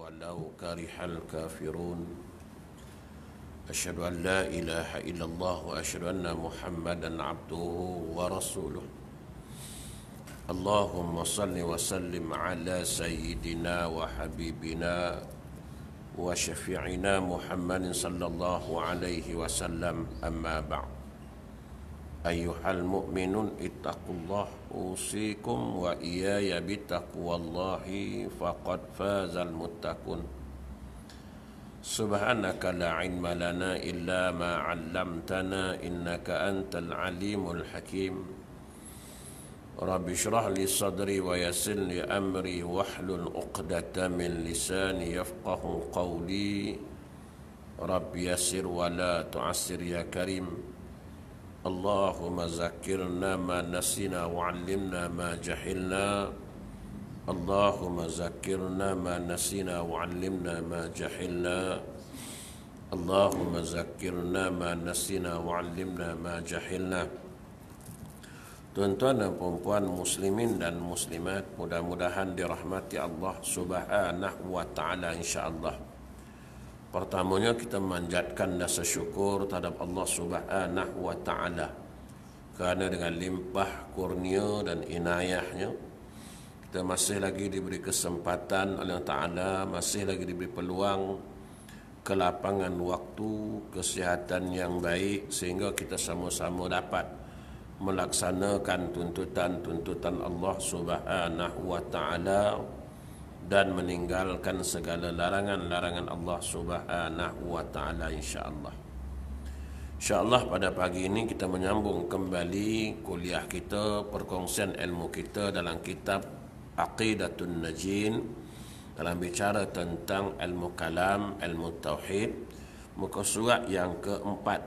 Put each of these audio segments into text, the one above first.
ولو كره الكافرون أشهد أن لا إله إلا الله وأشهد أن محمدا عبده ورسوله اللهم صل وسلم على سيدنا وحبيبنا وشفيعنا محمد صلى الله عليه وسلم أما بعد أيها المؤمنون اتقوا الله أوصيكم وإياي بتقوى الله فقد فاز المتقون سبحانك لا علم لنا إلا ما علمتنا إنك أنت العليم الحكيم رب اشرح لي صدري ويسر لي أمري واحلل عقدة من لساني يفقه قولي رب يسر ولا تعسر يا كريم اللهم ذكرنا ما نسينا وعلمنا ما جهلنا اللهم ذكرنا ما نسينا وعلمنا ما جهلنا اللهم ذكرنا ما نسينا وعلمنا ما جهلنا Tuan-tuan dan puan-puan muslimin dan muslimat Mudah-mudahan dirahmati Allah subhanahu wa ta'ala insyaAllah Pertamanya kita manjatkan rasa syukur terhadap Allah Subhanahu wa taala kerana dengan limpah kurnia dan inayahnya kita masih lagi diberi kesempatan oleh Allah Taala masih lagi diberi peluang kelapangan waktu kesihatan yang baik sehingga kita sama-sama dapat melaksanakan tuntutan-tuntutan Allah Subhanahu wa taala dan meninggalkan segala larangan-larangan Allah Subhanahu wa taala insyaallah. Insyaallah pada pagi ini kita menyambung kembali kuliah kita, perkongsian ilmu kita dalam kitab Aqidatul Najin dalam bicara tentang ilmu kalam, ilmu tauhid muka surat yang keempat.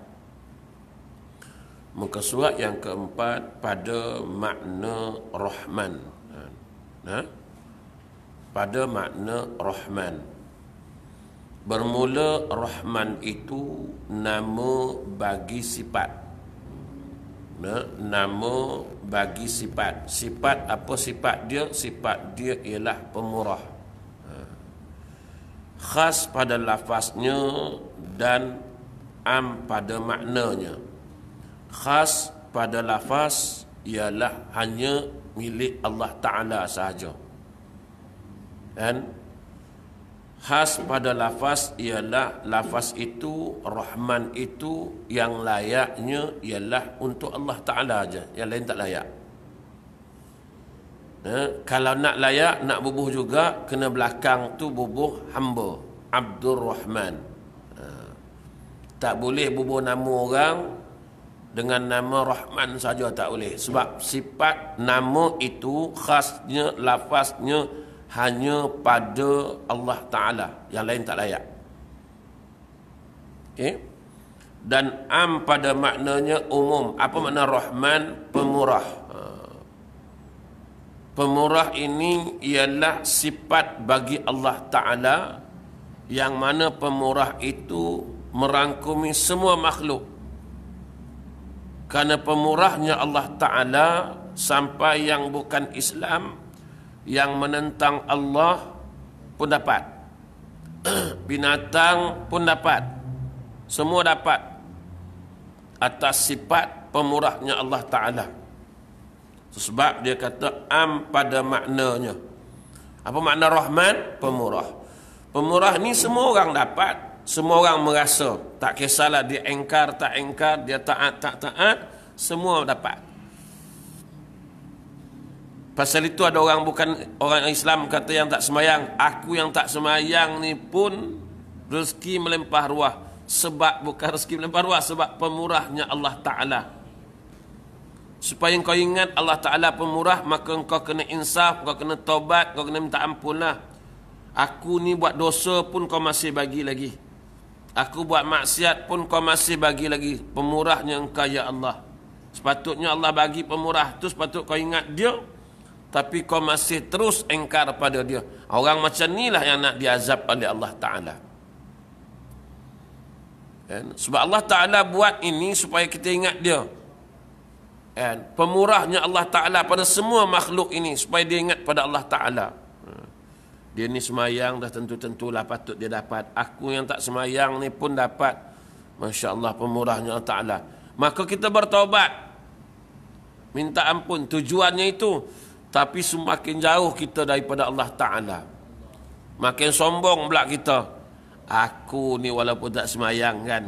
Muka surat yang keempat pada makna Rahman. Nah, ha? ha? pada makna Rahman. Bermula Rahman itu nama bagi sifat. Nama bagi sifat. Sifat apa sifat dia? Sifat dia ialah pemurah. Ha. Khas pada lafaznya dan am pada maknanya. Khas pada lafaz ialah hanya milik Allah Ta'ala sahaja. Dan khas pada lafaz ialah lafaz itu Rahman itu yang layaknya ialah untuk Allah Ta'ala aja, Yang lain tak layak ya, Kalau nak layak nak bubuh juga kena belakang tu bubuh hamba Abdul Rahman ha. Tak boleh bubuh nama orang dengan nama Rahman saja tak boleh sebab sifat nama itu khasnya lafaznya hanya pada Allah Ta'ala yang lain tak layak okay? Eh? dan am pada maknanya umum apa makna Rahman pemurah ha. pemurah ini ialah sifat bagi Allah Ta'ala yang mana pemurah itu merangkumi semua makhluk kerana pemurahnya Allah Ta'ala sampai yang bukan Islam yang menentang Allah pun dapat binatang pun dapat semua dapat atas sifat pemurahnya Allah Ta'ala sebab dia kata am pada maknanya apa makna Rahman? pemurah pemurah ni semua orang dapat semua orang merasa tak kisahlah dia engkar tak engkar dia taat tak taat semua dapat Pasal itu ada orang bukan orang Islam kata yang tak semayang. Aku yang tak semayang ni pun rezeki melempah ruah. Sebab bukan rezeki melempah ruah. Sebab pemurahnya Allah Ta'ala. Supaya kau ingat Allah Ta'ala pemurah. Maka kau kena insaf. Kau kena taubat. Kau kena minta ampun lah. Aku ni buat dosa pun kau masih bagi lagi. Aku buat maksiat pun kau masih bagi lagi. Pemurahnya engkau ya Allah. Sepatutnya Allah bagi pemurah tu sepatut kau ingat dia tapi kau masih terus engkar pada dia. Orang macam inilah yang nak diazab oleh Allah Ta'ala. And, sebab Allah Ta'ala buat ini supaya kita ingat dia. And, pemurahnya Allah Ta'ala pada semua makhluk ini supaya dia ingat pada Allah Ta'ala. Dia ni semayang dah tentu-tentulah patut dia dapat. Aku yang tak semayang ni pun dapat. Masya Allah pemurahnya Allah Ta'ala. Maka kita bertaubat. Minta ampun. Tujuannya itu tapi semakin jauh kita daripada Allah Ta'ala makin sombong pula kita aku ni walaupun tak semayang kan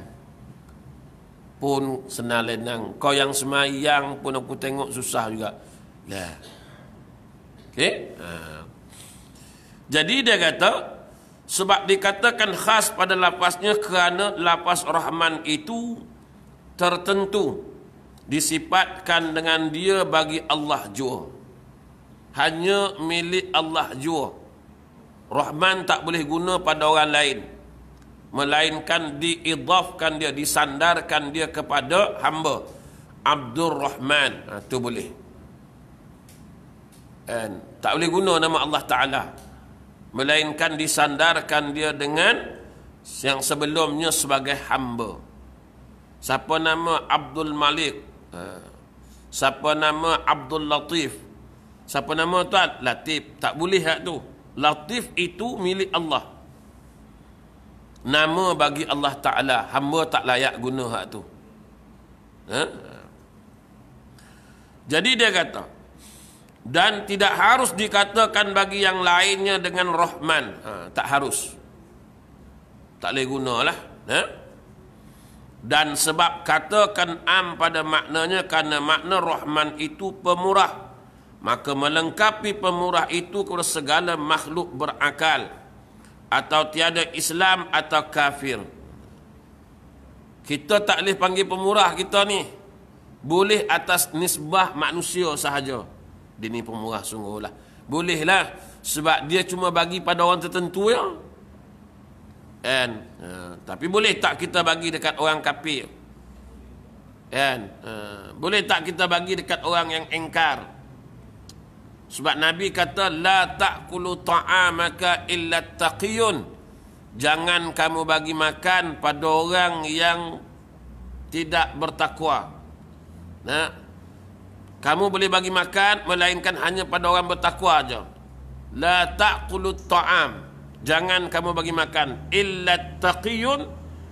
pun senang lenang kau yang semayang pun aku tengok susah juga lah ya. okay? ha. jadi dia kata sebab dikatakan khas pada lapasnya kerana lapas rahman itu tertentu disipatkan dengan dia bagi Allah jua hanya milik Allah jua. Rahman tak boleh guna pada orang lain. Melainkan diidafkan dia, disandarkan dia kepada hamba. Abdul Rahman. Itu ha, boleh. And, tak boleh guna nama Allah Ta'ala. Melainkan disandarkan dia dengan yang sebelumnya sebagai hamba. Siapa nama Abdul Malik? Ha. Siapa nama Abdul Latif? Siapa nama tuan? Latif. Tak boleh hak lah tu. Latif itu milik Allah. Nama bagi Allah Ta'ala. Hamba tak layak guna hak tu. Ha? Jadi dia kata. Dan tidak harus dikatakan bagi yang lainnya dengan Rahman. Ha, tak harus. Tak boleh gunalah. Ha? Dan sebab katakan am pada maknanya. Kerana makna Rahman itu Pemurah maka melengkapi pemurah itu kepada segala makhluk berakal atau tiada Islam atau kafir kita tak boleh panggil pemurah kita ni boleh atas nisbah manusia sahaja dia ni pemurah sungguhlah bolehlah sebab dia cuma bagi pada orang tertentu ya kan uh, tapi boleh tak kita bagi dekat orang kafir kan uh, boleh tak kita bagi dekat orang yang engkar sebab Nabi kata la taqulu ta'amaka illa taqiyun. Jangan kamu bagi makan pada orang yang tidak bertakwa. Nah. Kamu boleh bagi makan melainkan hanya pada orang bertakwa aja. La taqulu ta'am. Jangan kamu bagi makan illa taqiyun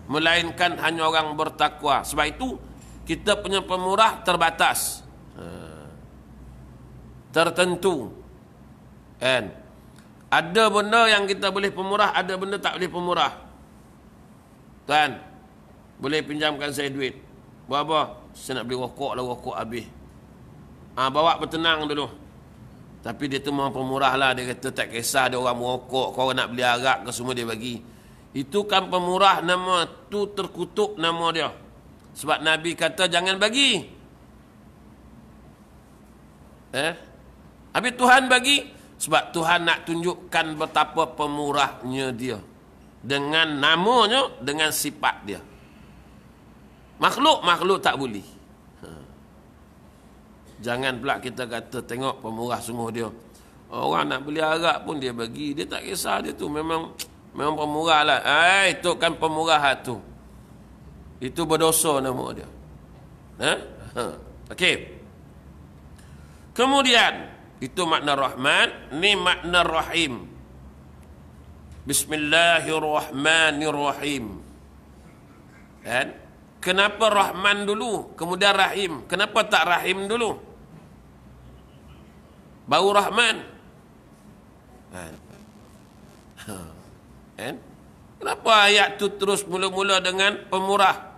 melainkan hanya orang bertakwa. Sebab itu kita punya pemurah terbatas. Ha tertentu kan ada benda yang kita boleh pemurah ada benda tak boleh pemurah tuan boleh pinjamkan saya duit buat apa saya nak beli rokok lah rokok habis ha, bawa bertenang dulu tapi dia tu memang pemurah lah dia kata tak kisah dia orang merokok kau nak beli arak ke semua dia bagi itu kan pemurah nama tu terkutuk nama dia sebab Nabi kata jangan bagi eh Habis Tuhan bagi sebab Tuhan nak tunjukkan betapa pemurahnya dia dengan namanya dengan sifat dia. Makhluk makhluk tak boleh. Ha. Jangan pula kita kata tengok pemurah sungguh dia. Orang nak beli arak pun dia bagi. Dia tak kisah dia tu. Memang memang pemurah lah. Eh, ha, itu kan pemurah lah tu. Itu berdosa nama dia. Eh? Okey. Kemudian. Itu makna rahman, ni makna rahim. Bismillahirrahmanirrahim. Kan? Kenapa rahman dulu, kemudian rahim? Kenapa tak rahim dulu? Baru rahman. Kan? Kan? Kenapa ayat tu terus mula-mula dengan pemurah?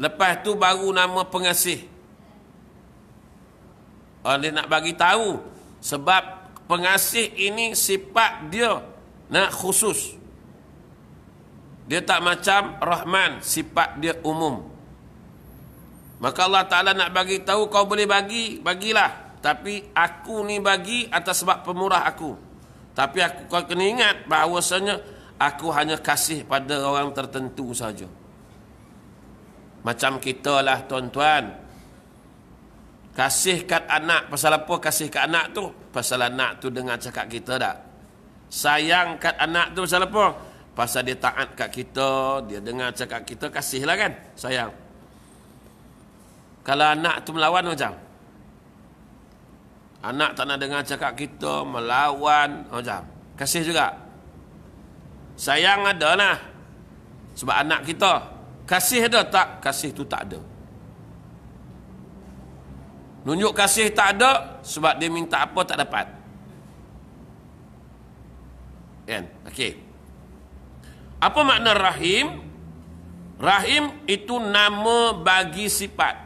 Lepas tu baru nama pengasih. Ah, dia nak bagi tahu sebab pengasih ini sifat dia nak khusus. Dia tak macam Rahman sifat dia umum. Maka Allah Taala nak bagi tahu kau boleh bagi, bagilah. Tapi aku ni bagi atas sebab pemurah aku. Tapi aku kau kena ingat bahawasanya aku hanya kasih pada orang tertentu saja. Macam kita lah tuan-tuan, Kasih kat anak Pasal apa kasih kat anak tu Pasal anak tu dengar cakap kita tak Sayang kat anak tu pasal apa Pasal dia taat kat kita Dia dengar cakap kita Kasih lah kan Sayang Kalau anak tu melawan macam Anak tak nak dengar cakap kita Melawan macam Kasih juga Sayang ada lah Sebab anak kita Kasih ada tak Kasih tu tak ada Nunjuk kasih tak ada sebab dia minta apa tak dapat. Kan? Okey. Apa makna rahim? Rahim itu nama bagi sifat.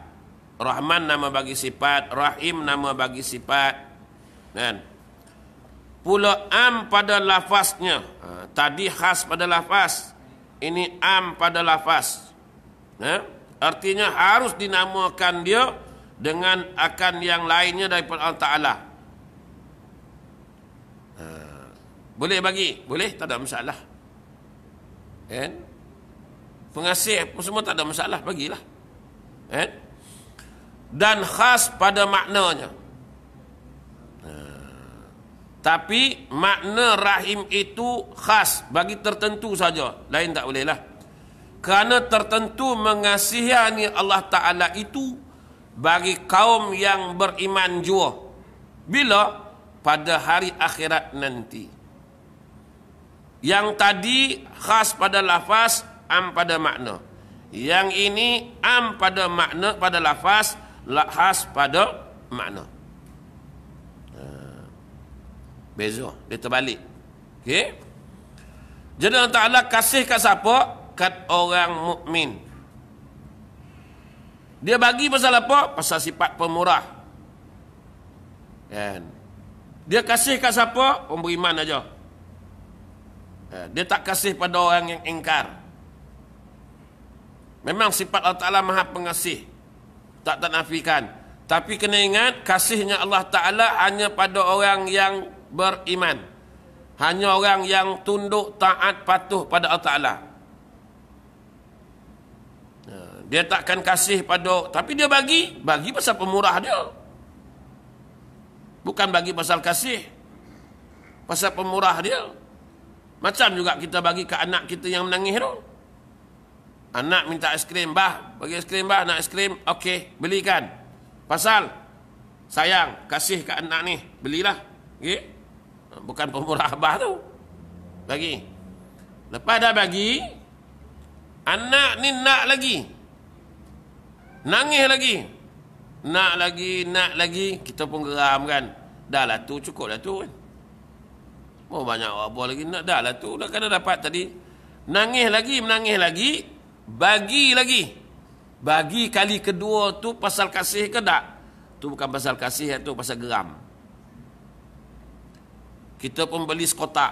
Rahman nama bagi sifat, Rahim nama bagi sifat. Kan? Pula am pada lafaznya. Ha, tadi khas pada lafaz. Ini am pada lafaz. Ha? Artinya harus dinamakan dia dengan akan yang lainnya daripada Allah Ta'ala. Ha. Boleh bagi? Boleh? Tak ada masalah. Kan? Pengasih apa semua tak ada masalah. Bagilah. Kan? Dan khas pada maknanya. Ha. Tapi makna rahim itu khas bagi tertentu saja. Lain tak bolehlah. Kerana tertentu mengasihani Allah Ta'ala itu bagi kaum yang beriman jua bila pada hari akhirat nanti yang tadi khas pada lafaz am pada makna yang ini am pada makna pada lafaz la khas pada makna ha. Bezo, dia terbalik okay? jadi Allah Ta'ala kasih kat siapa kat orang mukmin. Dia bagi pasal apa? Pasal sifat pemurah. Kan? Dia kasih kat siapa? Orang beriman aja. Kan? Dia tak kasih pada orang yang ingkar. Memang sifat Allah Ta'ala maha pengasih. Tak ternafikan. Tapi kena ingat, kasihnya Allah Ta'ala hanya pada orang yang beriman. Hanya orang yang tunduk, taat, patuh pada Allah Ta'ala. Dia takkan kasih pada Tapi dia bagi Bagi pasal pemurah dia Bukan bagi pasal kasih Pasal pemurah dia Macam juga kita bagi ke anak kita yang menangis tu Anak minta es krim Bah, bagi es krim bah Nak es krim, ok, belikan Pasal Sayang, kasih ke anak ni Belilah okay? Bukan pemurah bah tu Bagi Lepas dah bagi Anak ni nak lagi Nangis lagi. Nak lagi, nak lagi. Kita pun geram kan. Dah lah tu, cukup lah tu kan. Oh banyak apa lagi nak dah lah tu. Dah kena dapat tadi. Nangis lagi, menangis lagi. Bagi lagi. Bagi kali kedua tu pasal kasih ke tak? Tu bukan pasal kasih tu pasal geram. Kita pun beli sekotak.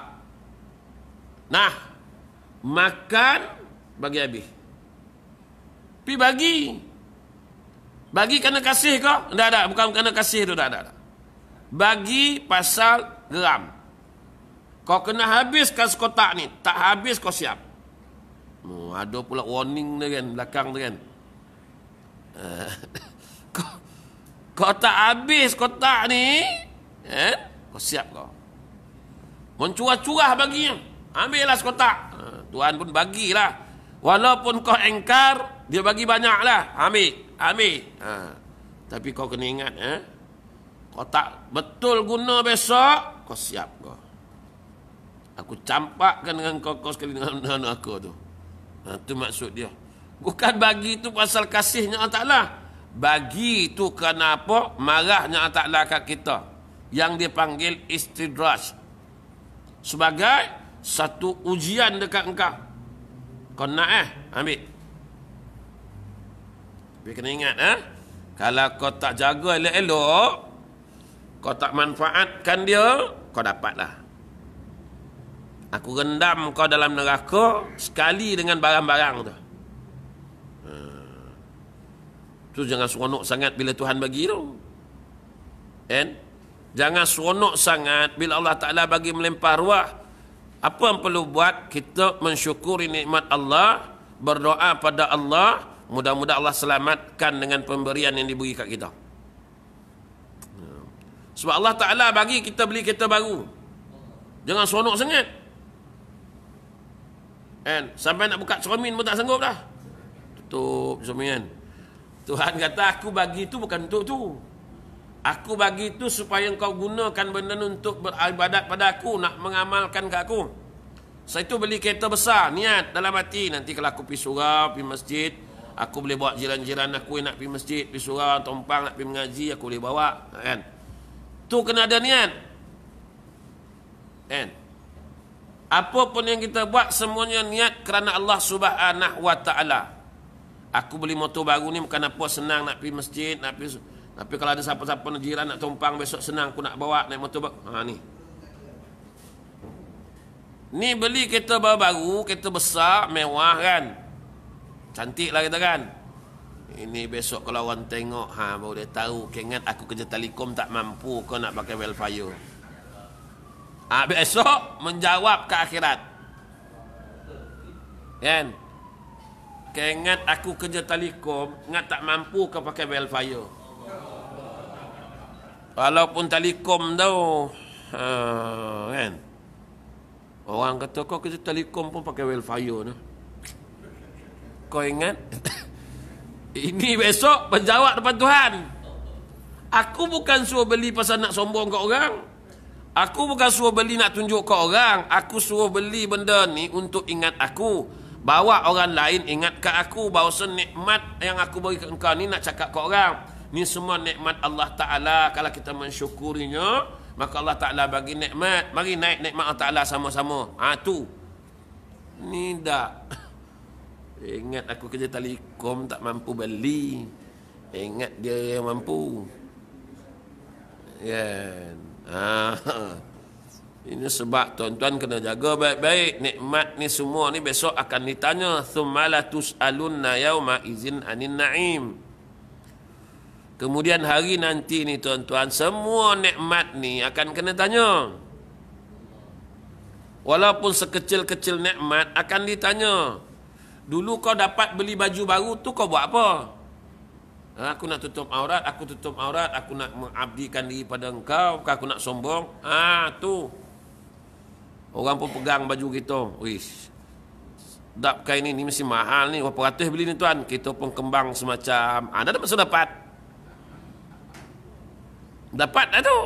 Nah. Makan bagi habis. Pi bagi. Bagi kena kasih ke? tidak ada. Bukan kena kasih tu. tidak ada. Bagi pasal geram. Kau kena habiskan sekotak ni. Tak habis kau siap. Oh, ada pula warning tu kan. Belakang tu kan. Eh, kau, kau tak habis kotak ni. Eh? Kau siap kau. Mencurah-curah bagi. Ambillah sekotak. Eh, Tuhan pun bagilah. Walaupun kau engkar. Dia bagi banyaklah. Ambil ambil ha. tapi kau kena ingat eh kau tak betul guna besok kau siap kau aku campakkan dengan kau kau sekali dengan anak aku tu ha tu maksud dia bukan bagi tu pasal kasihnya Allah Taala bagi tu kenapa marahnya Allah Taala kat kita yang dipanggil istidraj sebagai satu ujian dekat engkau kau nak eh ambil tapi kena ingat eh? Kalau kau tak jaga elok-elok Kau tak manfaatkan dia Kau dapatlah Aku rendam kau dalam neraka Sekali dengan barang-barang tu ha. Tu jangan seronok sangat bila Tuhan bagi tu. Kan? Jangan seronok sangat bila Allah Ta'ala bagi melempar ruah. Apa yang perlu buat? Kita mensyukuri nikmat Allah. Berdoa pada Allah mudah mudah Allah selamatkan dengan pemberian yang diberi kat kita. Sebab Allah Ta'ala bagi kita beli kereta baru. Jangan sonok sengit. And sampai nak buka cermin pun tak sanggup dah. Tutup cermin. Tuhan kata aku bagi itu bukan untuk tu. Aku bagi itu supaya kau gunakan benda ini untuk beribadat pada aku. Nak mengamalkan ke aku. Saya itu beli kereta besar. Niat dalam hati. Nanti kalau aku pergi surau, pergi masjid aku boleh bawa jiran-jiran aku yang nak pergi masjid, pergi surau, tompang, nak pergi mengaji, aku boleh bawa. Kan? Tu kena ada niat. Kan? Apa pun yang kita buat semuanya niat kerana Allah Subhanahu Wa Taala. Aku beli motor baru ni bukan apa senang nak pergi masjid, nak pergi tapi kalau ada siapa-siapa jiran nak tumpang besok senang aku nak bawa naik motor baru. Ha ni. Ni beli kereta baru-baru, kereta besar, mewah kan. Cantik lah kita kan Ini besok kalau orang tengok ha, Baru dia tahu Kengat aku kerja telekom tak mampu Kau nak pakai wildfire ha, Besok menjawab ke akhirat Kan Kengat aku kerja telekom Ngat tak mampu ke pakai wildfire Walaupun telekom tau ha, Kan Orang kata kau kerja telekom pun pakai wildfire ni kau ingat ini besok menjawab depan Tuhan aku bukan suruh beli pasal nak sombong kau orang aku bukan suruh beli nak tunjuk kau orang aku suruh beli benda ni untuk ingat aku bawa orang lain ingat ke aku bahawa senikmat yang aku bagi ke kau ni nak cakap kau orang ni semua nikmat Allah Ta'ala kalau kita mensyukurinya maka Allah Ta'ala bagi nikmat mari naik nikmat Allah Ta'ala sama-sama ha, tu ni dah Ingat aku kerja telekom tak mampu beli. Ingat dia yang mampu. Ya. Yeah. Ha. Ini sebab tuan-tuan kena jaga baik-baik nikmat ni semua ni besok akan ditanya sumalatus alunna yauma izin anin naim. Kemudian hari nanti ni tuan-tuan semua nikmat ni akan kena tanya. Walaupun sekecil-kecil nikmat akan ditanya. Dulu kau dapat beli baju baru tu kau buat apa? Ha, aku nak tutup aurat, aku tutup aurat, aku nak mengabdikan diri pada engkau, bukan aku nak sombong. Ah ha, tu. Orang pun pegang baju kita. Wish. Dap kain ni, ni mesti mahal ni. Berapa ratus beli ni tuan? Kita pun kembang semacam. Ah, ha, dah maksud dapat. Dapat lah tu.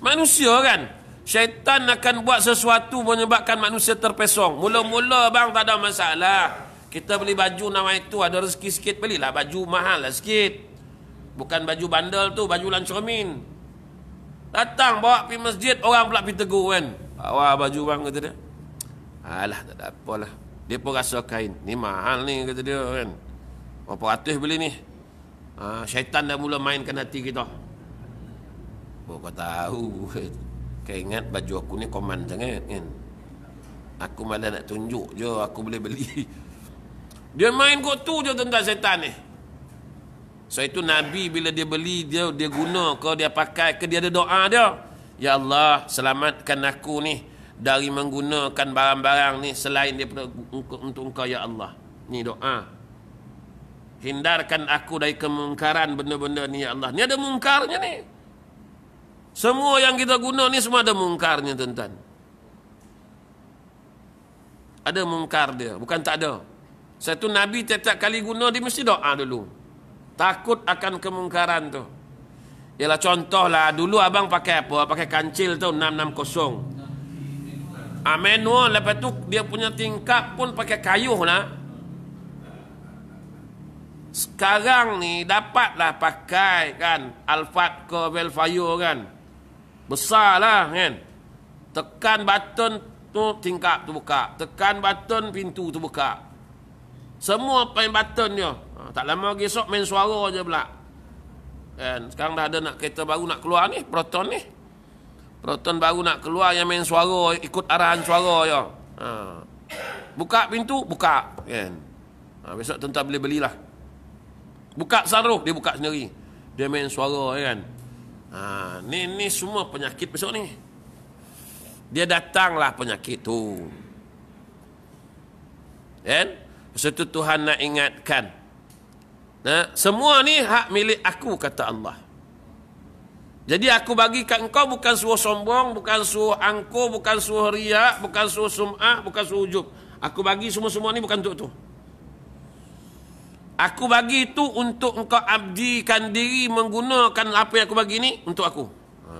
Manusia kan? Syaitan akan buat sesuatu menyebabkan manusia terpesong. Mula-mula bang tak ada masalah. Kita beli baju nama itu ada rezeki sikit belilah baju mahal lah sikit. Bukan baju bandel tu, baju lancomin. Datang bawa pi masjid orang pula pi tegur kan. Bawa baju bang kata dia. Alah tak ada apalah. Dia pun rasa kain. Ni mahal ni kata dia kan. Berapa ratus beli ni? Ha, syaitan dah mula mainkan hati kita. Bukan oh, kau tahu. Kau ingat baju aku ni koman sangat kan Aku malah nak tunjuk je Aku boleh beli Dia main kot tu je tentang setan ni So itu Nabi bila dia beli Dia dia guna ke dia pakai ke Dia ada doa dia Ya Allah selamatkan aku ni Dari menggunakan barang-barang ni Selain dia untuk engkau ya Allah Ni doa Hindarkan aku dari kemungkaran benda-benda ni ya Allah Ni ada mungkarnya ni semua yang kita guna ni semua ada mungkarnya tuan-tuan. Ada mungkar dia, bukan tak ada. Satu nabi tiap kali guna dia mesti doa dulu. Takut akan kemungkaran tu. Ialah contohlah dulu abang pakai apa? Pakai kancil tu 660. Amen Amin lepas tu dia punya tingkap pun pakai kayu lah. Sekarang ni dapatlah pakai kan Alphard ke Velfire kan. Besar lah kan. Tekan button tu tingkap tu buka. Tekan button pintu tu buka. Semua main button dia. Ha, tak lama lagi esok main suara je pula. Kan? Sekarang dah ada nak kereta baru nak keluar ni. Proton ni. Proton baru nak keluar yang main suara. Ikut arahan suara dia. Ha. Buka pintu, buka. Kan? Ha, besok tentang beli-belilah. Buka saruh, dia buka sendiri. Dia main suara kan. Ha, ni ni semua penyakit besok ni. Dia datanglah penyakit tu. Kan? Sebab tu Tuhan nak ingatkan. Ha, semua ni hak milik aku kata Allah. Jadi aku bagi kat engkau bukan suruh sombong, bukan suruh angkuh, bukan suruh riak, bukan suruh sum'ah, bukan suruh ujub. Aku bagi semua-semua ni bukan untuk tu. Aku bagi itu untuk engkau abdikan diri menggunakan apa yang aku bagi ini untuk aku. Ha.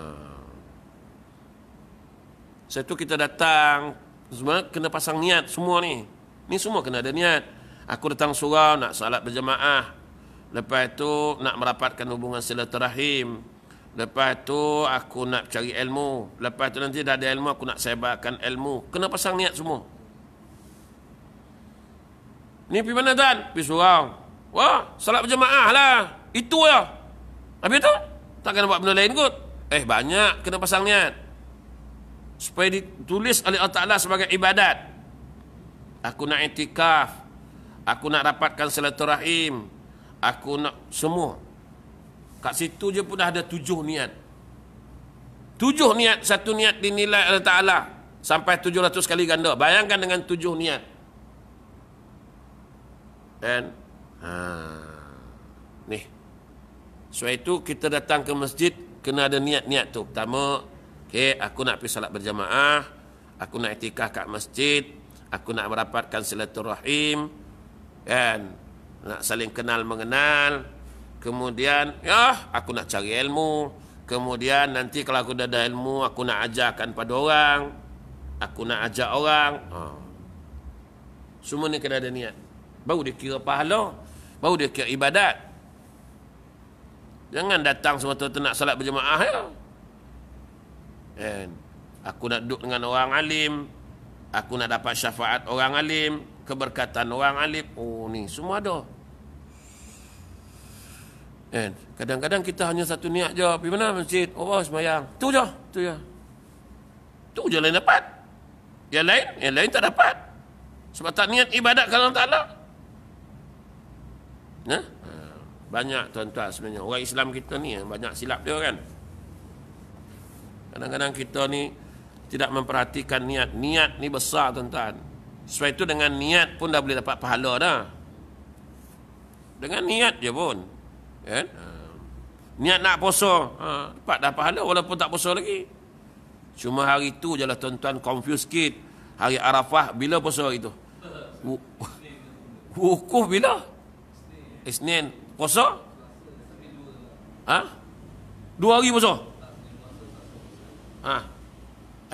Setu kita datang semua kena pasang niat semua ni. Ni semua kena ada niat. Aku datang surau nak salat berjemaah. Lepas itu nak merapatkan hubungan silaturahim. Lepas itu aku nak cari ilmu. Lepas itu nanti dah ada ilmu aku nak sebarkan ilmu. Kena pasang niat semua. Ni pergi mana tuan? Pergi surau. Wah, salat berjemaah lah. Itu ya. Habis tu, tak kena buat benda lain kot. Eh, banyak kena pasang niat. Supaya ditulis oleh Allah Ta'ala sebagai ibadat. Aku nak intikaf. Aku nak rapatkan silaturahim. Aku nak semua. Kat situ je pun dah ada tujuh niat. Tujuh niat, satu niat dinilai oleh Ta'ala. Sampai tujuh ratus kali ganda. Bayangkan dengan tujuh niat. And Ha. Ni. Sebab itu kita datang ke masjid kena ada niat-niat tu. Pertama, okey, aku nak pergi salat berjamaah, aku nak itikah kat masjid, aku nak merapatkan silaturahim kan nak saling kenal mengenal kemudian ya aku nak cari ilmu kemudian nanti kalau aku dah ada ilmu aku nak ajarkan pada orang aku nak ajak orang ha. semua ni kena ada niat baru dikira pahala baru dia kira ibadat jangan datang semata-mata nak salat berjemaah ya And aku nak duduk dengan orang alim aku nak dapat syafaat orang alim keberkatan orang alim oh ni semua ada And kadang-kadang kita hanya satu niat je pergi mana masjid oh semayang tu je tu je je lain dapat yang lain yang lain tak dapat sebab tak niat ibadat kalau tak nak Nah ha? ha, Banyak tuan-tuan sebenarnya Orang Islam kita ni banyak silap dia kan Kadang-kadang kita ni Tidak memperhatikan niat Niat ni besar tuan-tuan Sebab itu dengan niat pun dah boleh dapat pahala dah Dengan niat je pun kan? Ha. Niat nak poso ha, Dapat dah pahala walaupun tak poso lagi Cuma hari itu je lah tuan-tuan Confuse sikit Hari Arafah bila poso itu, tu Wukuf Bila Isnin puasa? Ha? Dua hari puasa? Ha?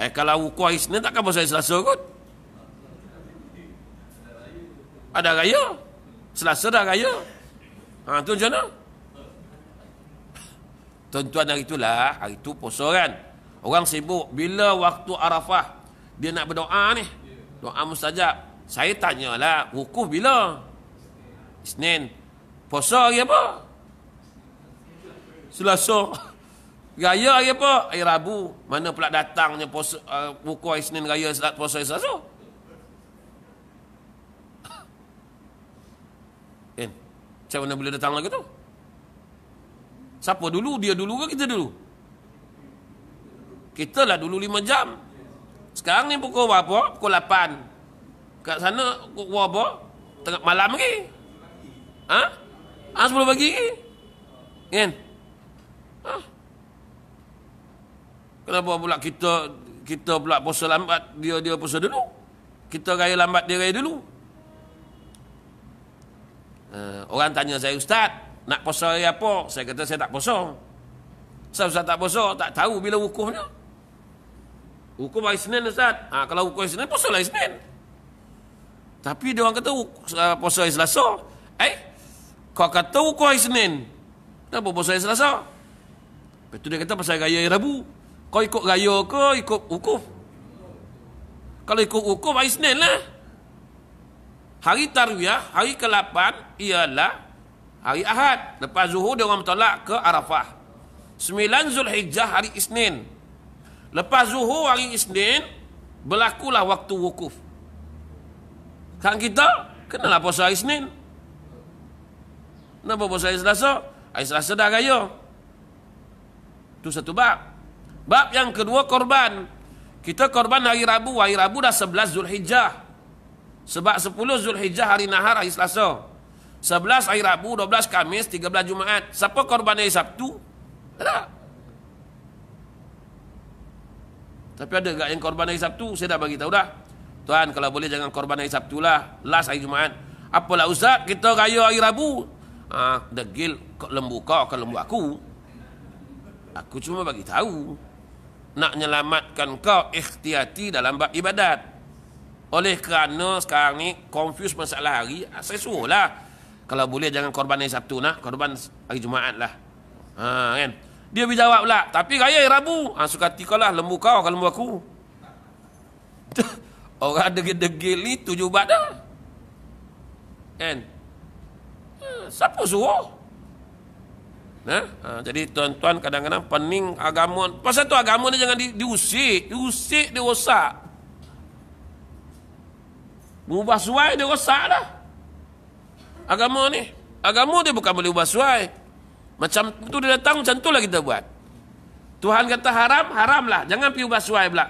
Eh, kalau wuku hari Isnin takkan puasa hari Selasa kot? Ada raya? Selasa dah raya? Ha, tu macam mana? Tuan-tuan hari itulah, hari itu puasa kan? Orang sibuk, bila waktu Arafah dia nak berdoa ni? Doa mustajab. Saya tanyalah, wukuf bila? Isnin. Isnin. Puasa hari apa? Selasa. Raya hari apa? Hari Rabu. Mana pula datangnya puasa uh, buku Isnin Senin raya selat puasa Selasa? Kan? Macam mana boleh datang lagi tu? Siapa dulu? Dia dulu ke kita dulu? Kita lah dulu lima jam. Sekarang ni pukul berapa? Pukul lapan. Kat sana pukul berapa? Tengah malam lagi. Ha? Ah, sepuluh pagi. Kan? Ah. Kenapa pula kita kita pula puasa lambat, dia dia puasa dulu? Kita raya lambat, dia raya dulu. Uh, orang tanya saya, Ustaz, nak puasa hari apa? Saya kata, saya tak puasa. Saya Ustaz tak puasa, tak tahu bila hukumnya. Hukum hari Senin, Ustaz. Ha, kalau hukum hari Senin, puasa lah hari Senin. Tapi dia orang kata, uh, puasa hari Selasa. Eh, kau kata kau hari Senin. Kenapa pasal hari Selasa? Lepas tu dia kata pasal raya hari Rabu. Kau ikut raya ke ikut hukum? Kalau ikut hukum hari Senin lah. Hari Tarwiyah, hari ke-8 ialah hari Ahad. Lepas Zuhur, dia orang bertolak ke Arafah. 9 Zulhijjah, hari Isnin. Lepas Zuhur, hari Isnin, berlakulah waktu wukuf. Kan kita, kenalah puasa hari Isnin. Kenapa bos saya selasa? Air selasa dah raya. Itu satu bab. Bab yang kedua korban. Kita korban hari Rabu. Hari Rabu dah 11 Zulhijjah. Sebab 10 Zulhijjah hari Nahar hari Selasa. 11 hari Rabu, 12 Kamis, 13 Jumaat. Siapa korban hari Sabtu? Tak Tapi ada tak yang korban hari Sabtu? Saya dah bagi tahu dah. Tuan, kalau boleh jangan korban hari Sabtu lah. Last hari Jumaat. Apalah Ustaz, kita raya hari Rabu. Ah, degil kok lembu kau ke lembu aku? Aku cuma bagi tahu. Nak menyelamatkan kau ikhtiati dalam bab ibadat. Oleh kerana sekarang ni confuse masalah hari, ah, saya suruhlah. Kalau boleh jangan korban hari Sabtu nak korban hari Jumaat lah. Ha, kan? Dia berjawab pula, tapi raya hari Rabu. Ha, suka tikalah lembu kau ke lembu aku. Orang degil-degil ni tujuh badah. Kan? Siapa suruh? Nah, ha? ha? jadi tuan-tuan kadang-kadang pening agama. Pasal tu agama ni jangan di, diusik, diusik dia rosak. Mengubah suai dia rosak dah. Agama ni, agama dia bukan boleh ubah suai. Macam tu dia datang macam tu lah kita buat. Tuhan kata haram, haramlah. Jangan pergi ubah suai pula.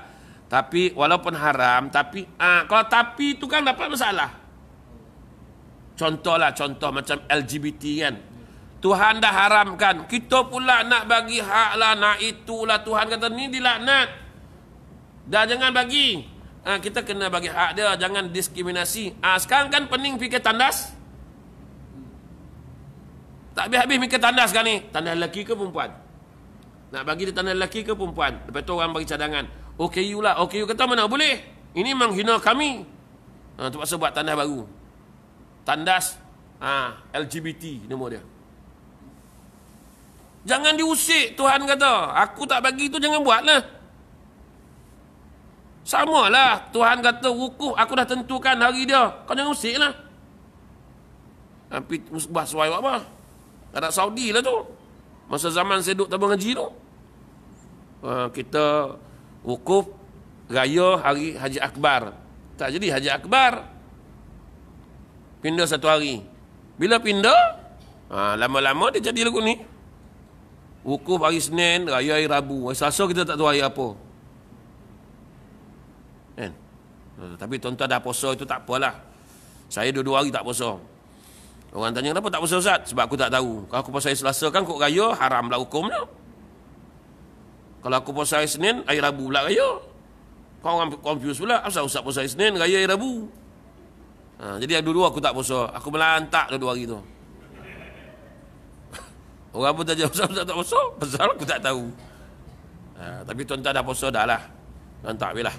Tapi walaupun haram, tapi ah ha, kalau tapi tu kan dapat masalah. Contohlah contoh macam LGBT kan. Tuhan dah haramkan. Kita pula nak bagi hak lah, nak itulah. Tuhan kata ni dilaknat. Dah jangan bagi. Ha, kita kena bagi hak dia, jangan diskriminasi. Ha, sekarang kan pening fikir tandas. Tak habis-habis fikir tandas kan ni. Tandas lelaki ke perempuan? Nak bagi dia tanda lelaki ke perempuan? Lepas tu orang bagi cadangan. OKU lah. OKU kata mana boleh. Ini menghina kami. Ha, terpaksa buat tanda baru tandas ha, LGBT nama dia jangan diusik Tuhan kata aku tak bagi tu jangan buat lah sama lah Tuhan kata wukuf aku dah tentukan hari dia kau jangan usik lah hampir musbah suai apa ada Saudi lah tu masa zaman saya duduk tabung haji tu ha, kita wukuf raya hari haji akbar tak jadi haji akbar Pindah satu hari. Bila pindah, ha, lama-lama dia jadi lagu ni. Wukuf hari Senin, raya hari Rabu. Hari kita tak tahu hari apa. Kan? Ha, tapi tuan-tuan dah puasa itu tak apalah. Saya dua-dua hari tak puasa. Orang tanya kenapa tak puasa Ustaz? Sebab aku tak tahu. Kalau aku puasa hari Selasa kan kok raya haram lah hukumnya. Kalau aku puasa hari Senin, hari Rabu pula raya. Kau orang confuse pula. Apa Ustaz puasa hari Senin, raya hari Rabu? Ha, jadi yang dua aku tak puasa. Aku melantak dua-dua hari tu. Orang pun tanya, puasa tak, tak puasa? Pasal aku tak tahu. Ha, tapi tuan-tuan dah puasa dah lah. Lantak bila.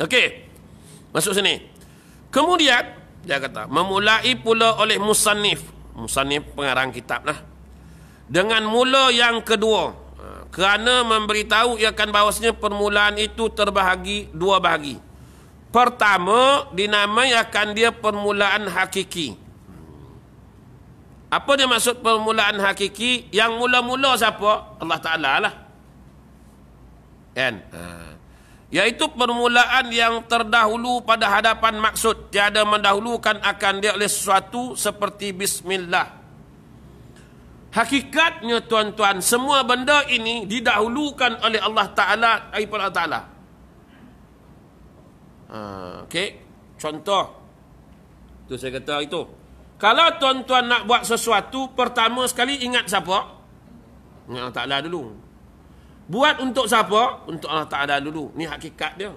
Okey. Masuk sini. Kemudian, dia kata, memulai pula oleh Musanif. Musanif pengarang kitab lah. Dengan mula yang kedua. Ha, kerana memberitahu ia akan bahawasanya permulaan itu terbahagi dua bahagi. Pertama dinamai akan dia permulaan hakiki. Apa dia maksud permulaan hakiki? Yang mula-mula siapa? Allah Ta'ala lah. Kan? Ha. Iaitu permulaan yang terdahulu pada hadapan maksud. Tiada mendahulukan akan dia oleh sesuatu seperti Bismillah. Hakikatnya tuan-tuan, semua benda ini didahulukan oleh Allah Ta'ala. Ayat Allah Ta'ala. Ha, okay. Contoh tu saya kata itu. Kalau tuan-tuan nak buat sesuatu, pertama sekali ingat siapa? Ingat Allah Ta'ala dulu. Buat untuk siapa? Untuk Allah Ta'ala dulu. Ini hakikat dia.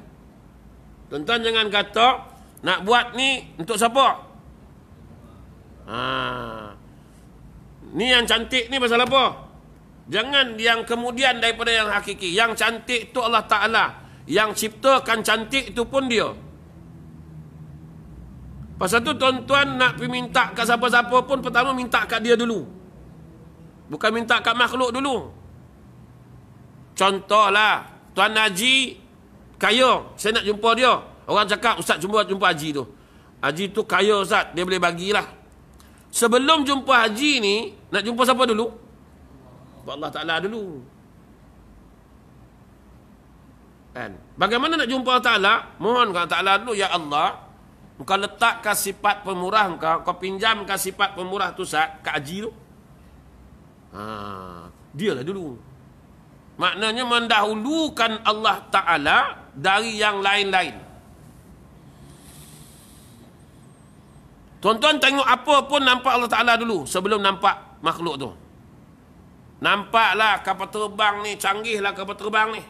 Tuan-tuan jangan kata, nak buat ni untuk siapa? Ha. Ni yang cantik ni pasal apa? Jangan yang kemudian daripada yang hakiki. Yang cantik tu Allah Ta'ala. Ta'ala. Yang ciptakan cantik itu pun dia. Pasal tu tuan-tuan nak minta kat siapa-siapa pun pertama minta kat dia dulu. Bukan minta kat makhluk dulu. Contohlah Tuan Haji kaya, saya nak jumpa dia. Orang cakap ustaz jumpa jumpa Haji tu. Haji tu kaya ustaz, dia boleh bagilah. Sebelum jumpa Haji ni, nak jumpa siapa dulu? Allah Taala dulu. Kan? Bagaimana nak jumpa Allah Ta'ala? Mohon kepada Ta'ala dulu, Ya Allah, engkau letakkan sifat pemurah engkau, kau pinjamkan sifat pemurah tu saat ke Aji tu. Ha, dialah dulu. Maknanya mendahulukan Allah Ta'ala dari yang lain-lain. Tuan-tuan tengok apa pun nampak Allah Ta'ala dulu sebelum nampak makhluk tu. Nampaklah kapal terbang ni, canggihlah kapal terbang ni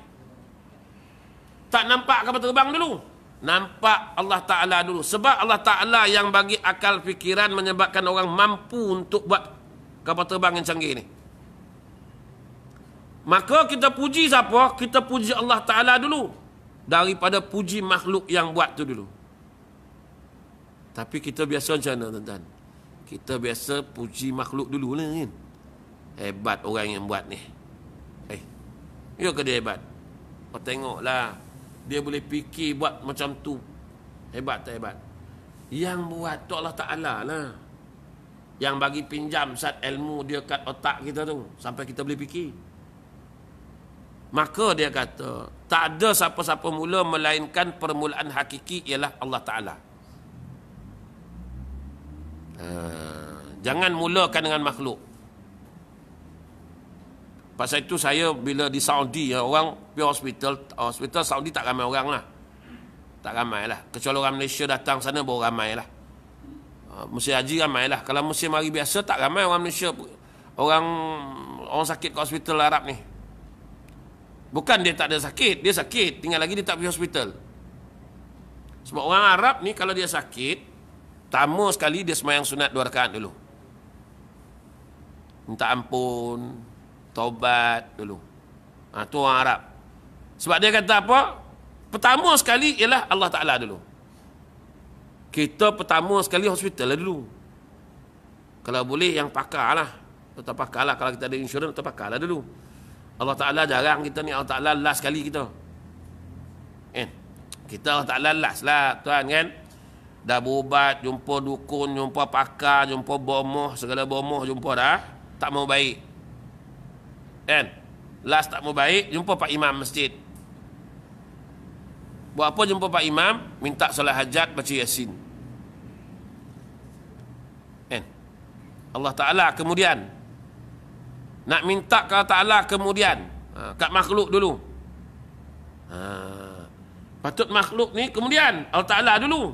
tak nampak kapal terbang dulu nampak Allah Taala dulu sebab Allah Taala yang bagi akal fikiran menyebabkan orang mampu untuk buat kapal terbang yang canggih ni maka kita puji siapa kita puji Allah Taala dulu daripada puji makhluk yang buat tu dulu tapi kita biasa macam mana tuan-tuan kita biasa puji makhluk dulu lah kan hebat orang yang buat ni eh ya ke dia hebat kau oh, tengoklah dia boleh fikir buat macam tu hebat tak hebat yang buat tu Allah Ta'ala lah yang bagi pinjam saat ilmu dia kat otak kita tu sampai kita boleh fikir maka dia kata tak ada siapa-siapa mula melainkan permulaan hakiki ialah Allah Ta'ala ha, jangan mulakan dengan makhluk Pasal itu saya bila di Saudi ya, Orang pergi hospital Hospital Saudi tak ramai orang lah Tak ramai lah Kecuali orang Malaysia datang sana baru ramai lah ha, Musim haji ramai lah Kalau musim hari biasa tak ramai orang Malaysia Orang orang sakit ke hospital Arab ni Bukan dia tak ada sakit Dia sakit Tinggal lagi dia tak pergi hospital Sebab orang Arab ni kalau dia sakit Tamu sekali dia semayang sunat dua rakaat dulu Minta ampun taubat dulu. Ha, tu orang Arab. Sebab dia kata apa? Pertama sekali ialah Allah Ta'ala dulu. Kita pertama sekali hospital lah dulu. Kalau boleh yang pakar lah. Tetap pakar lah. Kalau kita ada insurans, tetap pakar lah dulu. Allah Ta'ala jarang kita ni. Allah Ta'ala last sekali kita. Kan? Kita Allah Ta'ala last lah tuan kan? Dah berubat, jumpa dukun, jumpa pakar, jumpa bomoh, segala bomoh jumpa dah. Tak mau baik. Kan? Last tak mau baik, jumpa Pak Imam masjid. Buat apa jumpa Pak Imam? Minta solat hajat baca Yasin. Kan? Allah Ta'ala kemudian. Nak minta ke Allah Ta'ala kemudian. Ha, kat makhluk dulu. Ha, patut makhluk ni kemudian. Allah Ta'ala dulu.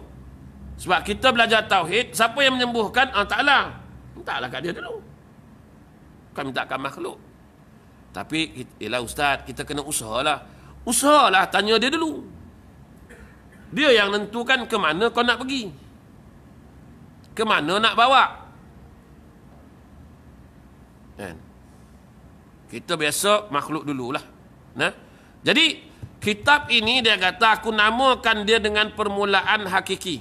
Sebab kita belajar Tauhid, siapa yang menyembuhkan Allah Ta'ala? Mintalah kat dia dulu. Bukan minta kat makhluk. Tapi ialah ustaz, kita kena usahalah. Usahalah tanya dia dulu. Dia yang tentukan ke mana kau nak pergi. Ke mana nak bawa? Kan? Kita biasa makhluk dululah. Nah. Jadi kitab ini dia kata aku namakan dia dengan permulaan hakiki.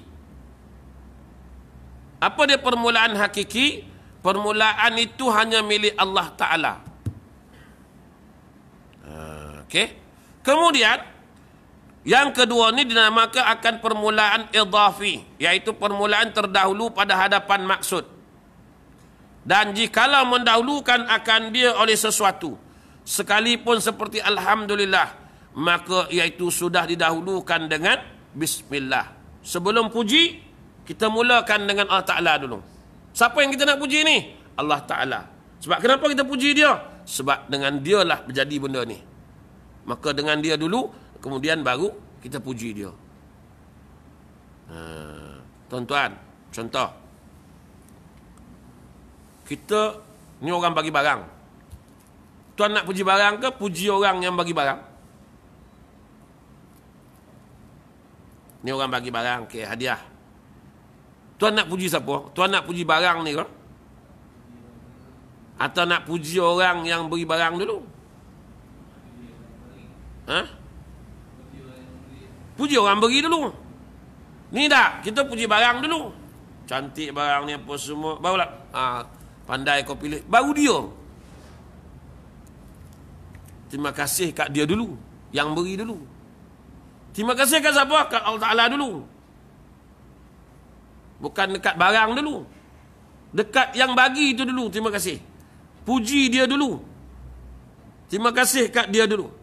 Apa dia permulaan hakiki? Permulaan itu hanya milik Allah Ta'ala. Okey. Kemudian yang kedua ni dinamakan akan permulaan idhafi iaitu permulaan terdahulu pada hadapan maksud. Dan jikalau mendahulukan akan dia oleh sesuatu sekalipun seperti alhamdulillah maka iaitu sudah didahulukan dengan bismillah. Sebelum puji kita mulakan dengan Allah Taala dulu. Siapa yang kita nak puji ni? Allah Taala. Sebab kenapa kita puji dia? Sebab dengan dialah menjadi benda ni. Maka dengan dia dulu Kemudian baru kita puji dia ha, Tuan-tuan Contoh Kita Ni orang bagi barang Tuan nak puji barang ke Puji orang yang bagi barang Ni orang bagi barang ke okay, hadiah Tuan nak puji siapa Tuan nak puji barang ni ke atau nak puji orang yang beri barang dulu. Ha? Puji orang beri dulu. Ni dah, kita puji barang dulu. Cantik barang ni apa semua. Barulah ha, pandai kau pilih. Baru dia. Terima kasih kat dia dulu. Yang beri dulu. Terima kasih kat siapa? Kat Allah Ta'ala dulu. Bukan dekat barang dulu. Dekat yang bagi itu dulu. Terima kasih. Puji dia dulu. Terima kasih kat dia dulu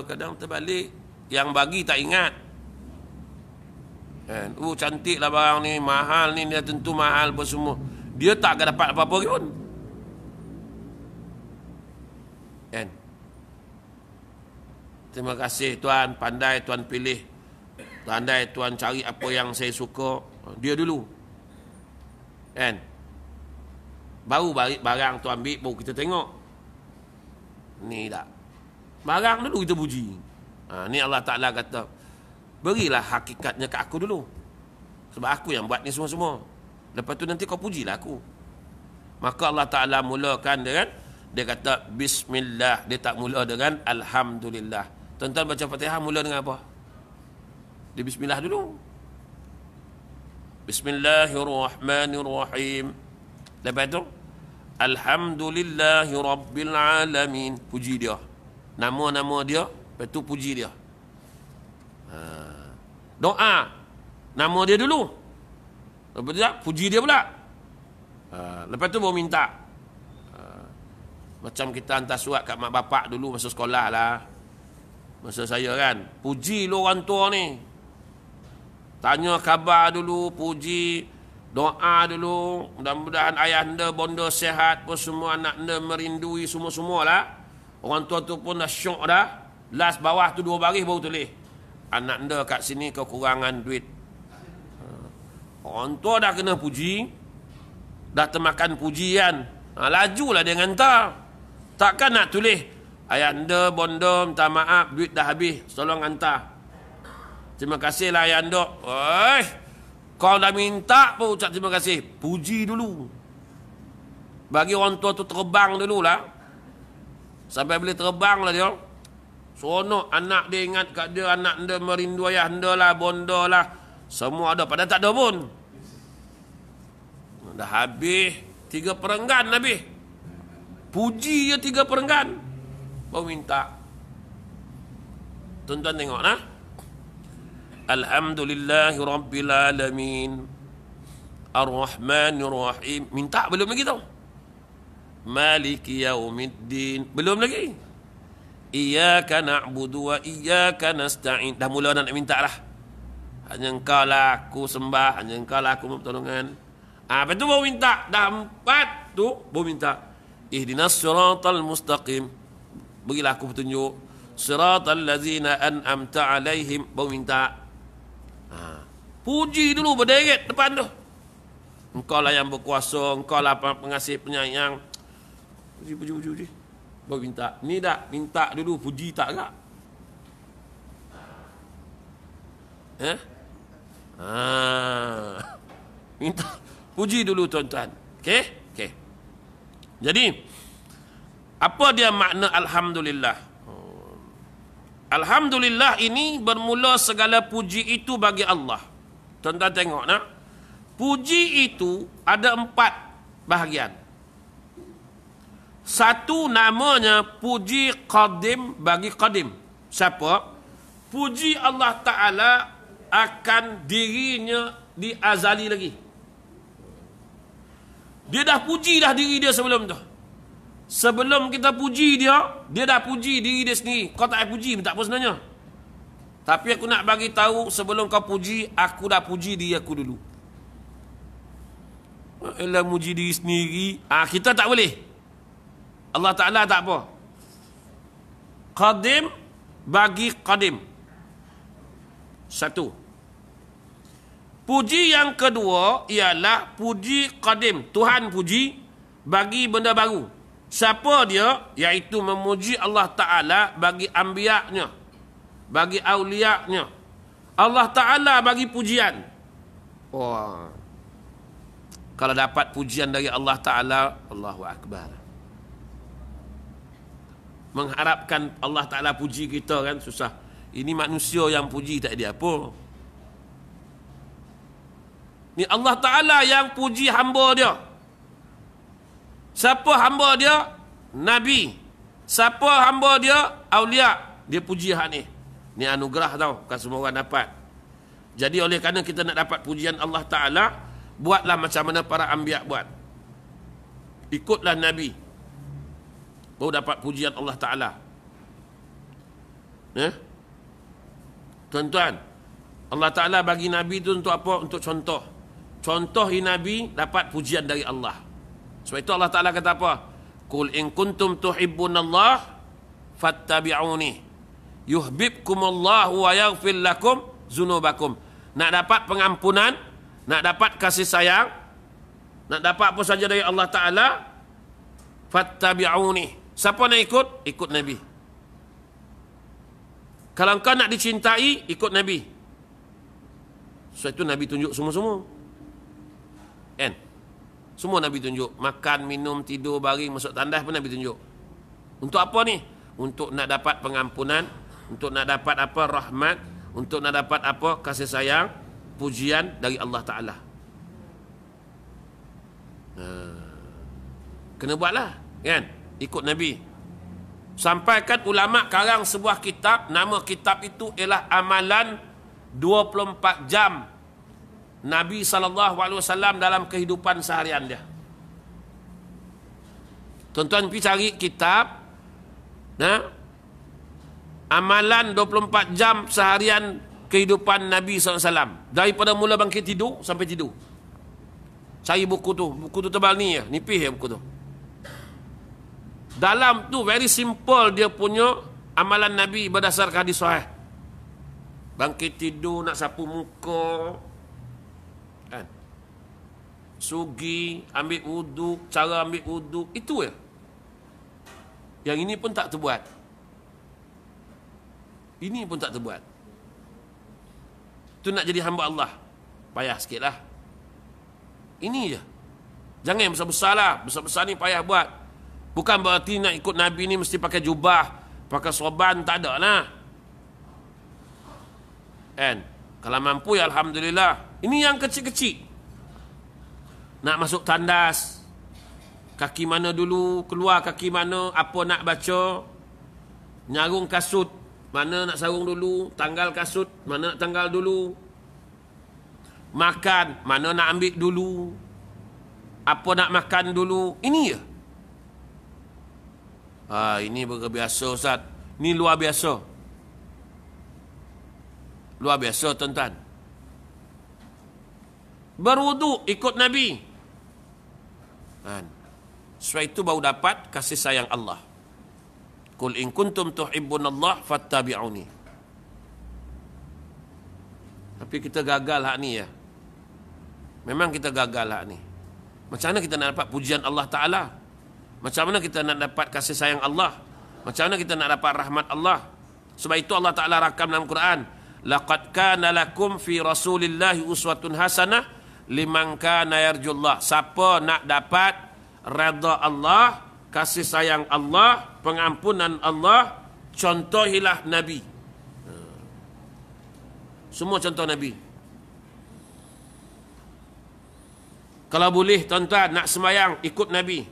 kadang terbalik yang bagi tak ingat kan oh cantiklah barang ni mahal ni dia tentu mahal apa semua dia tak akan dapat apa-apa pun kan terima kasih tuan pandai tuan pilih pandai tuan cari apa yang saya suka dia dulu kan baru barang tu ambil baru kita tengok ni tak Barang dulu kita puji. Ha, ni Allah Ta'ala kata, berilah hakikatnya ke aku dulu. Sebab aku yang buat ni semua-semua. Lepas tu nanti kau pujilah aku. Maka Allah Ta'ala mulakan dengan, dia kata, Bismillah. Dia tak mula dengan Alhamdulillah. Tuan-tuan baca Fatihah mula dengan apa? Dia Bismillah dulu. Bismillahirrahmanirrahim. Lepas tu, Alhamdulillahirrabbilalamin. Puji dia. Puji dia nama-nama dia lepas tu puji dia ha. doa nama dia dulu lepas tu puji dia pula ha. lepas tu baru minta ha. macam kita hantar surat kat mak bapak dulu masa sekolah lah masa saya kan puji lu orang tua ni tanya khabar dulu puji doa dulu mudah-mudahan ayah anda bonda sehat pun semua anak anda merindui semua-semualah Orang tua tu pun dah syok dah. Last bawah tu dua baris baru tulis. Anak anda kat sini kekurangan duit. Ha. Orang tua dah kena puji. Dah termakan pujian. Ha, lajulah dia hantar. Takkan nak tulis. Ayah anda bonda minta maaf. Duit dah habis. Tolong hantar. Terima kasihlah ayah anda. Oi, kau dah minta pun ucap terima kasih. Puji dulu. Bagi orang tua tu terbang dulu lah. Sampai boleh terbang lah dia. Sono anak dia ingat kat dia. Anak dia merindu ayah dia lah. Bonda lah. Semua ada. Padahal tak ada pun. Dah habis. Tiga perenggan Nabi. Puji je tiga perenggan. Baru minta. Tuan-tuan tengok lah. Alhamdulillahi Rabbil Alamin. Ar-Rahmanir Rahim. Minta belum lagi tau maliki yaumiddin belum lagi iyyaka na'budu wa iyyaka nasta'in dah mula nak minta lah hanya engkau lah aku sembah hanya engkau lah aku pertolongan ah betul mau minta dah empat tu mau minta ihdinas siratal mustaqim berilah aku petunjuk siratal ladzina an'amta alaihim mau minta ha. puji dulu berderet depan tu engkau lah yang berkuasa engkau lah pengasih penyayang Puji, puji, puji, puji. Baru minta. Ni tak? Minta dulu. Puji tak tak? Eh? Ha? ha. Minta. Puji dulu tuan-tuan. okay. Okey. Jadi, apa dia makna Alhamdulillah? Alhamdulillah ini bermula segala puji itu bagi Allah. Tuan-tuan tengok nak. Puji itu ada empat bahagian. Satu namanya puji Qadim bagi Qadim. Siapa? Puji Allah Ta'ala akan dirinya diazali lagi. Dia dah puji dah diri dia sebelum tu. Sebelum kita puji dia, dia dah puji diri dia sendiri. Kau tak payah puji, tak apa sebenarnya. Tapi aku nak bagi tahu sebelum kau puji, aku dah puji diri aku dulu. Ialah muji diri sendiri. Ah ha, kita tak boleh. Allah Ta'ala tak apa. Qadim bagi Qadim. Satu. Puji yang kedua ialah puji Qadim. Tuhan puji bagi benda baru. Siapa dia? Iaitu memuji Allah Ta'ala bagi ambiaknya. Bagi awliaknya. Allah Ta'ala bagi pujian. Wah. Kalau dapat pujian dari Allah Ta'ala, Allahu Akbar mengharapkan Allah Ta'ala puji kita kan susah ini manusia yang puji tak dia apa ni Allah Ta'ala yang puji hamba dia siapa hamba dia Nabi siapa hamba dia Aulia dia puji hak ni ni anugerah tau bukan semua orang dapat jadi oleh kerana kita nak dapat pujian Allah Ta'ala buatlah macam mana para ambiak buat ikutlah Nabi baru dapat pujian Allah Ta'ala ya eh? tuan-tuan Allah Ta'ala bagi Nabi tu untuk apa? untuk contoh contoh ini Nabi dapat pujian dari Allah sebab itu Allah Ta'ala kata apa? Kul in kuntum tuhibbun Allah fattabi'uni yuhbibkum Allah wa yaghfir lakum zunubakum. Nak dapat pengampunan, nak dapat kasih sayang, nak dapat apa saja dari Allah Taala fattabi'uni. Siapa nak ikut? Ikut Nabi. Kalau engkau nak dicintai, ikut Nabi. So itu Nabi tunjuk semua-semua. Kan? Semua Nabi tunjuk. Makan, minum, tidur, baring, masuk tandas pun Nabi tunjuk. Untuk apa ni? Untuk nak dapat pengampunan. Untuk nak dapat apa? Rahmat. Untuk nak dapat apa? Kasih sayang. Pujian dari Allah Ta'ala. Ha. Kena buatlah. Kan? Kan? ikut Nabi. Sampaikan ulama karang sebuah kitab, nama kitab itu ialah amalan 24 jam Nabi SAW dalam kehidupan seharian dia. Tuan-tuan pergi cari kitab, nah, ha? amalan 24 jam seharian kehidupan Nabi SAW. Daripada mula bangkit tidur sampai tidur. Cari buku tu, buku tu tebal ni ya, nipih ya buku tu. Dalam tu very simple dia punya amalan Nabi berdasarkan hadis sahih. Bangkit tidur nak sapu muka. Kan? Sugi, ambil wuduk, cara ambil wuduk, itu ya. Yang ini pun tak terbuat. Ini pun tak terbuat. Tu nak jadi hamba Allah. Payah sikitlah. Ini je. Jangan besar-besarlah. Besar-besar ni payah buat. Bukan berarti nak ikut Nabi ni mesti pakai jubah, pakai soban, tak ada lah. And, kalau mampu ya Alhamdulillah. Ini yang kecil-kecil. Nak masuk tandas, kaki mana dulu, keluar kaki mana, apa nak baca, nyarung kasut, mana nak sarung dulu, tanggal kasut, mana nak tanggal dulu, makan, mana nak ambil dulu, apa nak makan dulu, ini ya. Ha, ini bukan biasa, Ustaz. Ini luar biasa. Luar biasa tuan-tuan. Berwuduk ikut Nabi. Ha. Setelah itu baru dapat kasih sayang Allah. Kul in kuntum tuhibbun Allah fattabi'uni. Tapi kita gagal hak ni ya. Memang kita gagal hak ni. Macam mana kita nak dapat pujian Allah Ta'ala? Ta'ala. Macam mana kita nak dapat kasih sayang Allah? Macam mana kita nak dapat rahmat Allah? Sebab itu Allah Taala rakam dalam Quran, laqad kana lakum fi rasulillahi uswatun hasanah liman kana yarjullah. Siapa nak dapat redha Allah, kasih sayang Allah, pengampunan Allah, contohilah nabi. Hmm. Semua contoh nabi. Kalau boleh tuan-tuan nak semayang ikut nabi.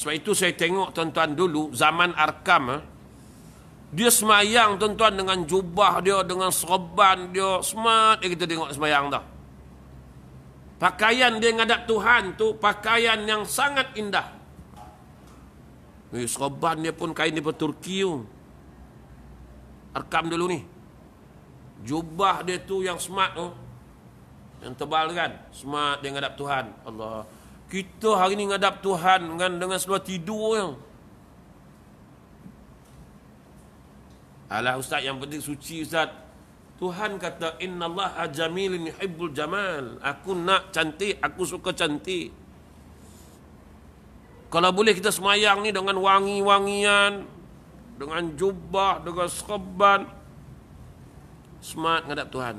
Sebab itu saya tengok tuan-tuan dulu zaman Arkam eh, dia semayang tuan-tuan dengan jubah dia dengan serban dia smart dia eh, kita tengok semayang dah. Pakaian dia ngadap Tuhan tu pakaian yang sangat indah. Ni eh, serban dia pun kain dia Turki tu. Arkam dulu ni. Jubah dia tu yang smart tu. Yang tebal kan? Smart dia ngadap Tuhan. Allah. Kita hari ini ngadap Tuhan dengan dengan seluar tidur yang. Alah ustaz yang penting suci ustaz. Tuhan kata Inna innallaha jamilun yuhibbul jamal. Aku nak cantik, aku suka cantik. Kalau boleh kita semayang ni dengan wangi-wangian, dengan jubah, dengan sekeban, smart ngadap Tuhan.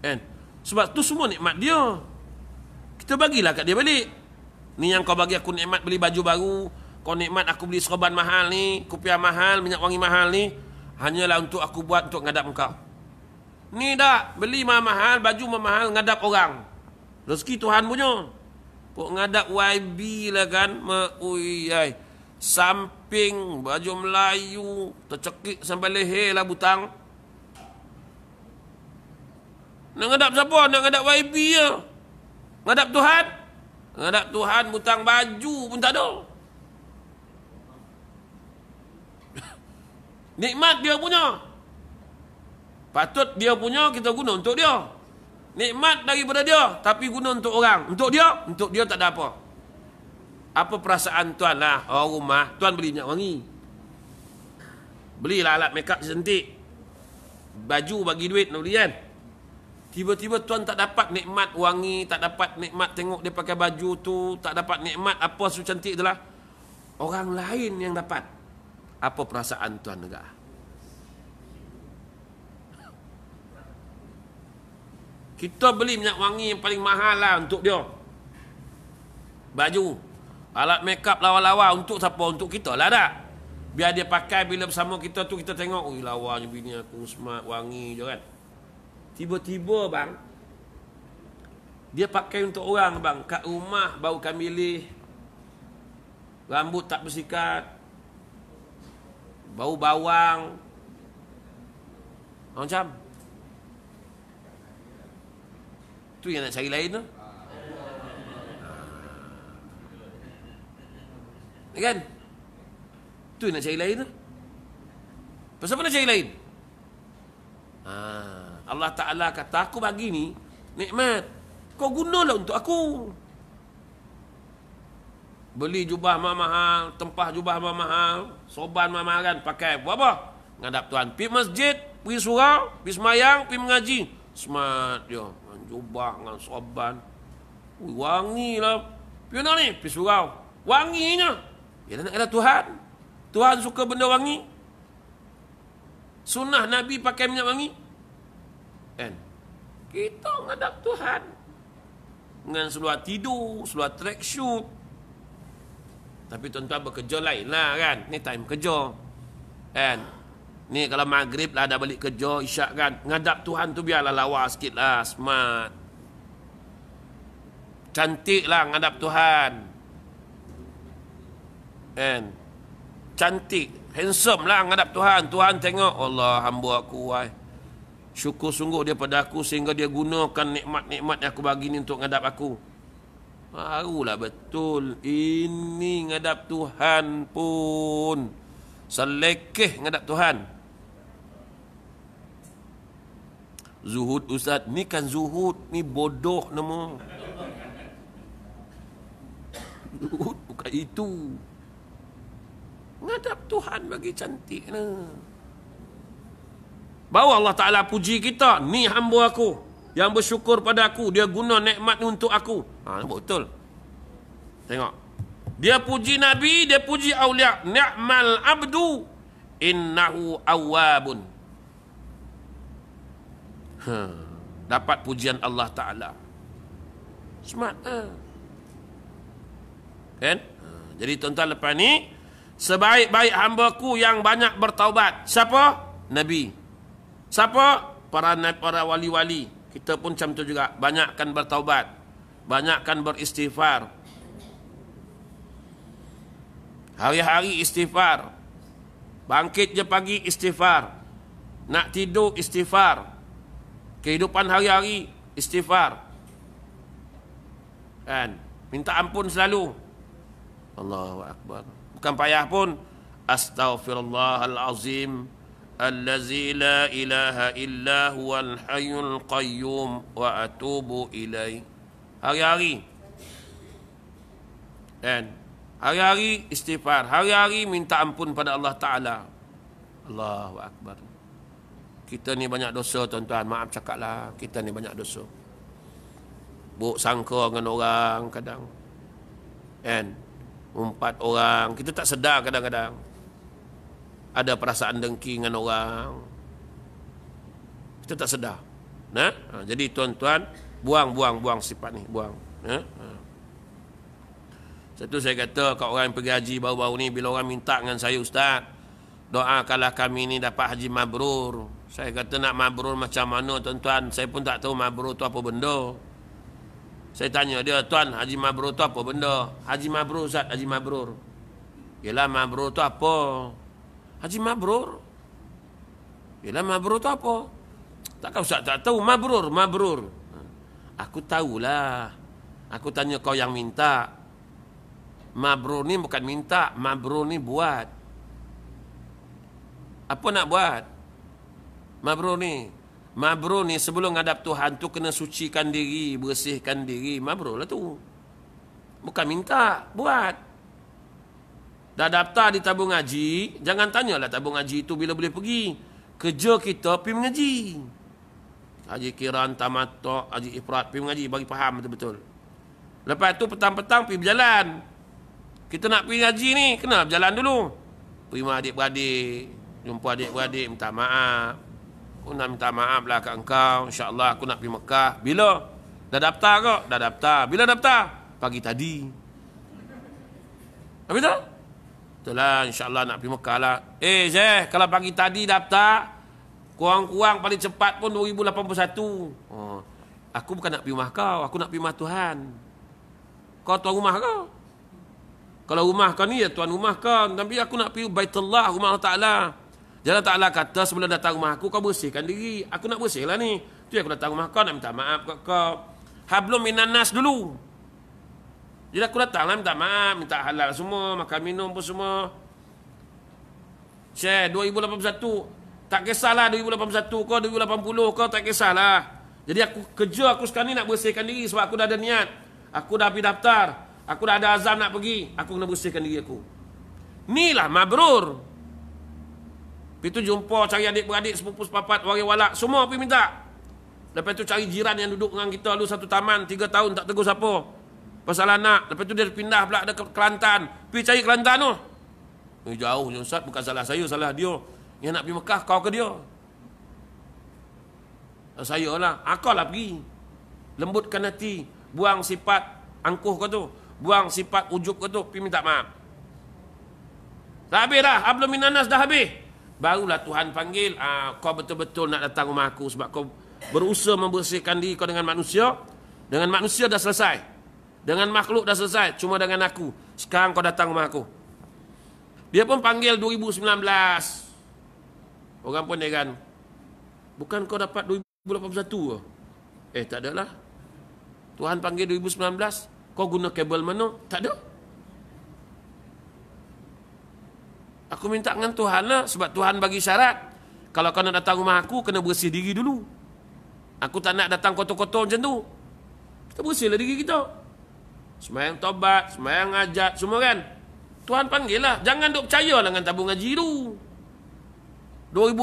And sebab tu semua nikmat dia. Kita bagilah kat dia balik. Ni yang kau bagi aku nikmat beli baju baru. Kau nikmat aku beli seroban mahal ni. Kupiah mahal, minyak wangi mahal ni. Hanyalah untuk aku buat untuk ngadap kau. Ni dah beli mahal-mahal, baju mahal, ngadap orang. Rezeki Tuhan punya. Puk ngadap YB lah kan. Ma, ui, ai. Samping baju Melayu. Tercekik sampai leher lah butang. Nak ngadap siapa? Nak ngadap YB ya? Ngadap Tuhan? Ngadap Tuhan butang baju pun tak ada. Nikmat dia punya. Patut dia punya kita guna untuk dia. Nikmat daripada dia tapi guna untuk orang. Untuk dia? Untuk dia tak ada apa. Apa perasaan Tuhan lah? Oh rumah, Tuhan beli minyak wangi. Belilah alat make sentik, Baju bagi duit nak beli kan? Tiba-tiba tuan tak dapat nikmat wangi, tak dapat nikmat tengok dia pakai baju tu, tak dapat nikmat apa su cantik itulah. Orang lain yang dapat. Apa perasaan tuan negara? Kita beli minyak wangi yang paling mahal lah untuk dia. Baju. Alat makeup lawa-lawa untuk siapa? Untuk kita lah tak? Biar dia pakai bila bersama kita tu kita tengok. Ui lawanya bini aku, smart, wangi je kan. Tiba-tiba bang Dia pakai untuk orang bang Kat rumah bau kami Rambut tak bersikat Bau bawang Macam Tu yang nak cari lain tu ah. Kan Tu yang nak cari lain tu Pasal apa nak cari lain Haa ah. Allah Ta'ala kata aku bagi ni nikmat kau gunalah untuk aku beli jubah mahal-mahal tempah jubah mahal-mahal soban mahal-mahal kan pakai buat apa ngadap Tuhan pergi masjid pergi surau pergi semayang pergi mengaji smart dia ya. jubah dengan soban Ui, wangi lah pergi mana ni pergi surau wanginya ya nak kata Tuhan Tuhan suka benda wangi sunnah Nabi pakai minyak wangi kita ngadap Tuhan Dengan seluar tidur Seluar track shoot Tapi tuan-tuan bekerja lain lah kan Ni time kerja Kan Ni kalau maghrib lah dah balik kerja Isyak kan Ngadap Tuhan tu biarlah lawa sikit lah Smart Cantik lah ngadap Tuhan Kan Cantik Handsome lah ngadap Tuhan Tuhan tengok Allah hamba aku wai syukur sungguh dia pada aku sehingga dia gunakan nikmat-nikmat yang aku bagi ni untuk ngadap aku. Barulah betul ini ngadap Tuhan pun selekeh ngadap Tuhan. Zuhud ustaz ni kan zuhud ni bodoh nama. Zuhud bukan itu. Ngadap Tuhan bagi cantik lah. Bawa Allah Ta'ala puji kita. Ni hamba aku. Yang bersyukur pada aku. Dia guna nekmat untuk aku. Ha, nampak betul. Tengok. Dia puji Nabi. Dia puji awliya. Ni'mal abdu. Innahu awabun. Ha, dapat pujian Allah Ta'ala. Smart. Ha. Kan? Ha, jadi tuan-tuan lepas ni. Sebaik-baik hamba ku yang banyak bertaubat. Siapa? Nabi. Nabi. Siapa? Para para wali-wali. Kita pun macam tu juga. Banyakkan bertaubat. Banyakkan beristighfar. Hari-hari istighfar. Bangkit je pagi istighfar. Nak tidur istighfar. Kehidupan hari-hari istighfar. Kan? Minta ampun selalu. Allahu Akbar. Bukan payah pun. Astaghfirullahalazim. Astaghfirullahalazim. الذي لا إله إلا هو الحي القيوم وأتوب إليه Hari-hari Dan Hari-hari istighfar Hari-hari minta ampun pada Allah Ta'ala Allahu Akbar Kita ni banyak dosa tuan-tuan Maaf cakaplah Kita ni banyak dosa Buk sangka dengan orang kadang Dan Empat orang Kita tak sedar kadang-kadang ada perasaan dengki dengan orang kita tak sedar nah ha? jadi tuan-tuan buang buang buang sifat ni buang ha? ha. satu saya kata kat orang yang pergi haji baru-baru ni bila orang minta dengan saya ustaz doakanlah kami ni dapat haji mabrur saya kata nak mabrur macam mana tuan-tuan saya pun tak tahu mabrur tu apa benda saya tanya dia, Tuan, Haji Mabrur tu apa benda? Haji Mabrur, Ustaz, Haji Mabrur. Yelah, Mabrur tu apa? Haji Mabrur. Bila Mabrur tu apa? Takkan Ustaz tak tahu Mabrur, Mabrur. Aku tahulah. Aku tanya kau yang minta. Mabrur ni bukan minta, Mabrur ni buat. Apa nak buat? Mabrur ni. Mabrur ni sebelum ngadap Tuhan tu kena sucikan diri, bersihkan diri. Mabrur lah tu. Bukan minta, Buat. Dah daftar di tabung haji, jangan tanyalah tabung haji itu bila boleh pergi. Kerja kita pergi mengaji. Haji Kiran, Tamatok, Haji Ifrat, pergi mengaji, bagi faham betul-betul. Lepas itu petang-petang pergi berjalan. Kita nak pergi haji ni, kena berjalan dulu. Pergi rumah adik-beradik, jumpa adik-beradik, minta maaf. Aku nak minta maaf lah kat engkau, insyaAllah aku nak pergi Mekah. Bila? Dah daftar kok? Dah daftar. Bila daftar? Pagi tadi. Habis tak? Itulah insyaAllah nak pergi Mekah lah. Eh Zeh, kalau pagi tadi daftar, kurang-kurang paling cepat pun 2081. Oh, aku bukan nak pergi rumah kau, aku nak pergi rumah Tuhan. Kau tuan rumah kau. Kalau rumah kau ni, ya tuan rumah kau. Tapi aku nak pergi Allah, rumah Allah Ta'ala. Jalan Ta'ala kata sebelum datang rumah aku, kau bersihkan diri. Aku nak bersihlah ni. Tu aku datang rumah kau, nak minta maaf kat kau. Hablum minan nas dulu. Jadi aku datang lah minta maaf, minta halal semua, makan minum pun semua. Share 2081. Tak kisahlah 2081 kau, 2080 kau, tak kisahlah. Jadi aku kerja aku sekarang ni nak bersihkan diri sebab aku dah ada niat. Aku dah pergi daftar. Aku dah ada azam nak pergi. Aku kena bersihkan diri aku. Inilah mabrur. Lepas tu jumpa cari adik-beradik, sepupu, sepapat, wari walak. Semua pergi minta. Lepas tu cari jiran yang duduk dengan kita lalu satu taman. Tiga tahun tak tegur siapa. Pasal anak Lepas tu dia pindah pula ke Kelantan Pergi cari Kelantan tu Eh jauh ni Ustaz Bukan salah saya Salah dia Yang nak pergi Mekah Kau ke dia eh, Saya lah Akal lah pergi Lembutkan hati Buang sifat Angkuh kau tu Buang sifat ujuk kau tu Pergi minta maaf Dah habis dah Ablu minanas dah habis Barulah Tuhan panggil ah, Kau betul-betul nak datang rumah aku Sebab kau berusaha membersihkan diri kau dengan manusia Dengan manusia dah selesai dengan makhluk dah selesai Cuma dengan aku Sekarang kau datang rumah aku Dia pun panggil 2019 Orang pun dia kan Bukan kau dapat 2081 Eh tak adalah Tuhan panggil 2019 Kau guna kabel mana? Tak ada Aku minta dengan Tuhan lah Sebab Tuhan bagi syarat Kalau kau nak datang rumah aku Kena bersih diri dulu Aku tak nak datang kotor-kotor macam tu Kita bersihlah diri kita semua yang tobat, semua yang ajat, semua kan? Tuhan panggil lah. Jangan duk percaya dengan tabung haji tu. 2020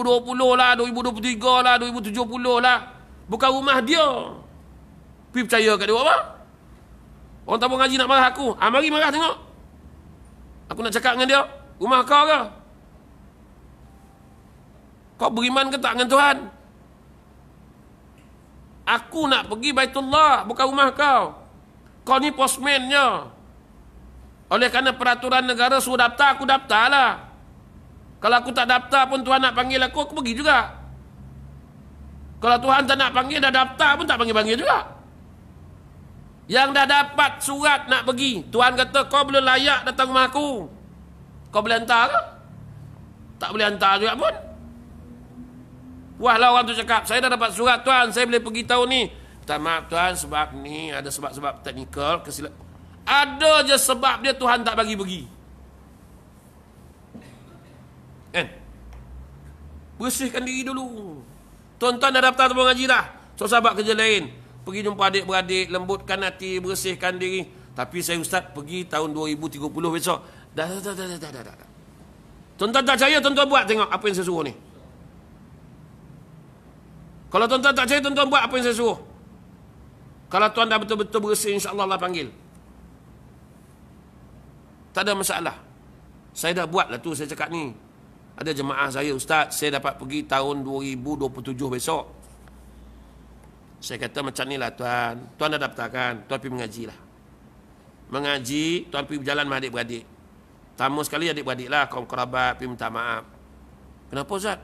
lah, 2023 lah, 2070 lah. Bukan rumah dia. Pergi percaya kat dia apa? Orang tabung haji nak marah aku. Ah, mari marah tengok. Aku nak cakap dengan dia. Rumah kau ke? Kau beriman ke tak dengan Tuhan? Aku nak pergi Baitullah, bukan rumah kau kau ni posmennya. Oleh kerana peraturan negara suruh daftar, aku lah. Kalau aku tak daftar pun Tuhan nak panggil aku, aku pergi juga. Kalau Tuhan tak nak panggil, dah daftar pun tak panggil-panggil juga. Yang dah dapat surat nak pergi, Tuhan kata, kau belum layak datang rumah aku. Kau boleh hantar ke? Tak boleh hantar juga pun. Wahlah orang tu cakap, saya dah dapat surat Tuhan, saya boleh pergi tahun ni. Minta maaf Tuhan sebab ni ada sebab-sebab teknikal kesilap. Ada je sebab dia Tuhan tak bagi pergi. Kan? Bersihkan diri dulu. Tuan-tuan dah daftar tabung haji dah. So sahabat kerja lain. Pergi jumpa adik-beradik, lembutkan hati, bersihkan diri. Tapi saya ustaz pergi tahun 2030 besok. Dah, dah, dah, dah, dah, dah, dah, dah. Tuan-tuan tak percaya, tuan-tuan buat tengok apa yang saya suruh ni. Kalau tuan-tuan tak percaya, tuan-tuan buat apa yang saya suruh. Kalau tuan dah betul-betul bersih insya-Allah Allah panggil. Tak ada masalah. Saya dah buatlah tu saya cakap ni. Ada jemaah saya ustaz, saya dapat pergi tahun 2027 besok. Saya kata macam ni lah tuan. Tuan dah daftarkan, tuan pergi mengaji lah. Mengaji, tuan pergi berjalan sama adik-beradik. Tamu sekali adik-beradik lah, kaum kerabat, pergi minta maaf. Kenapa Ustaz?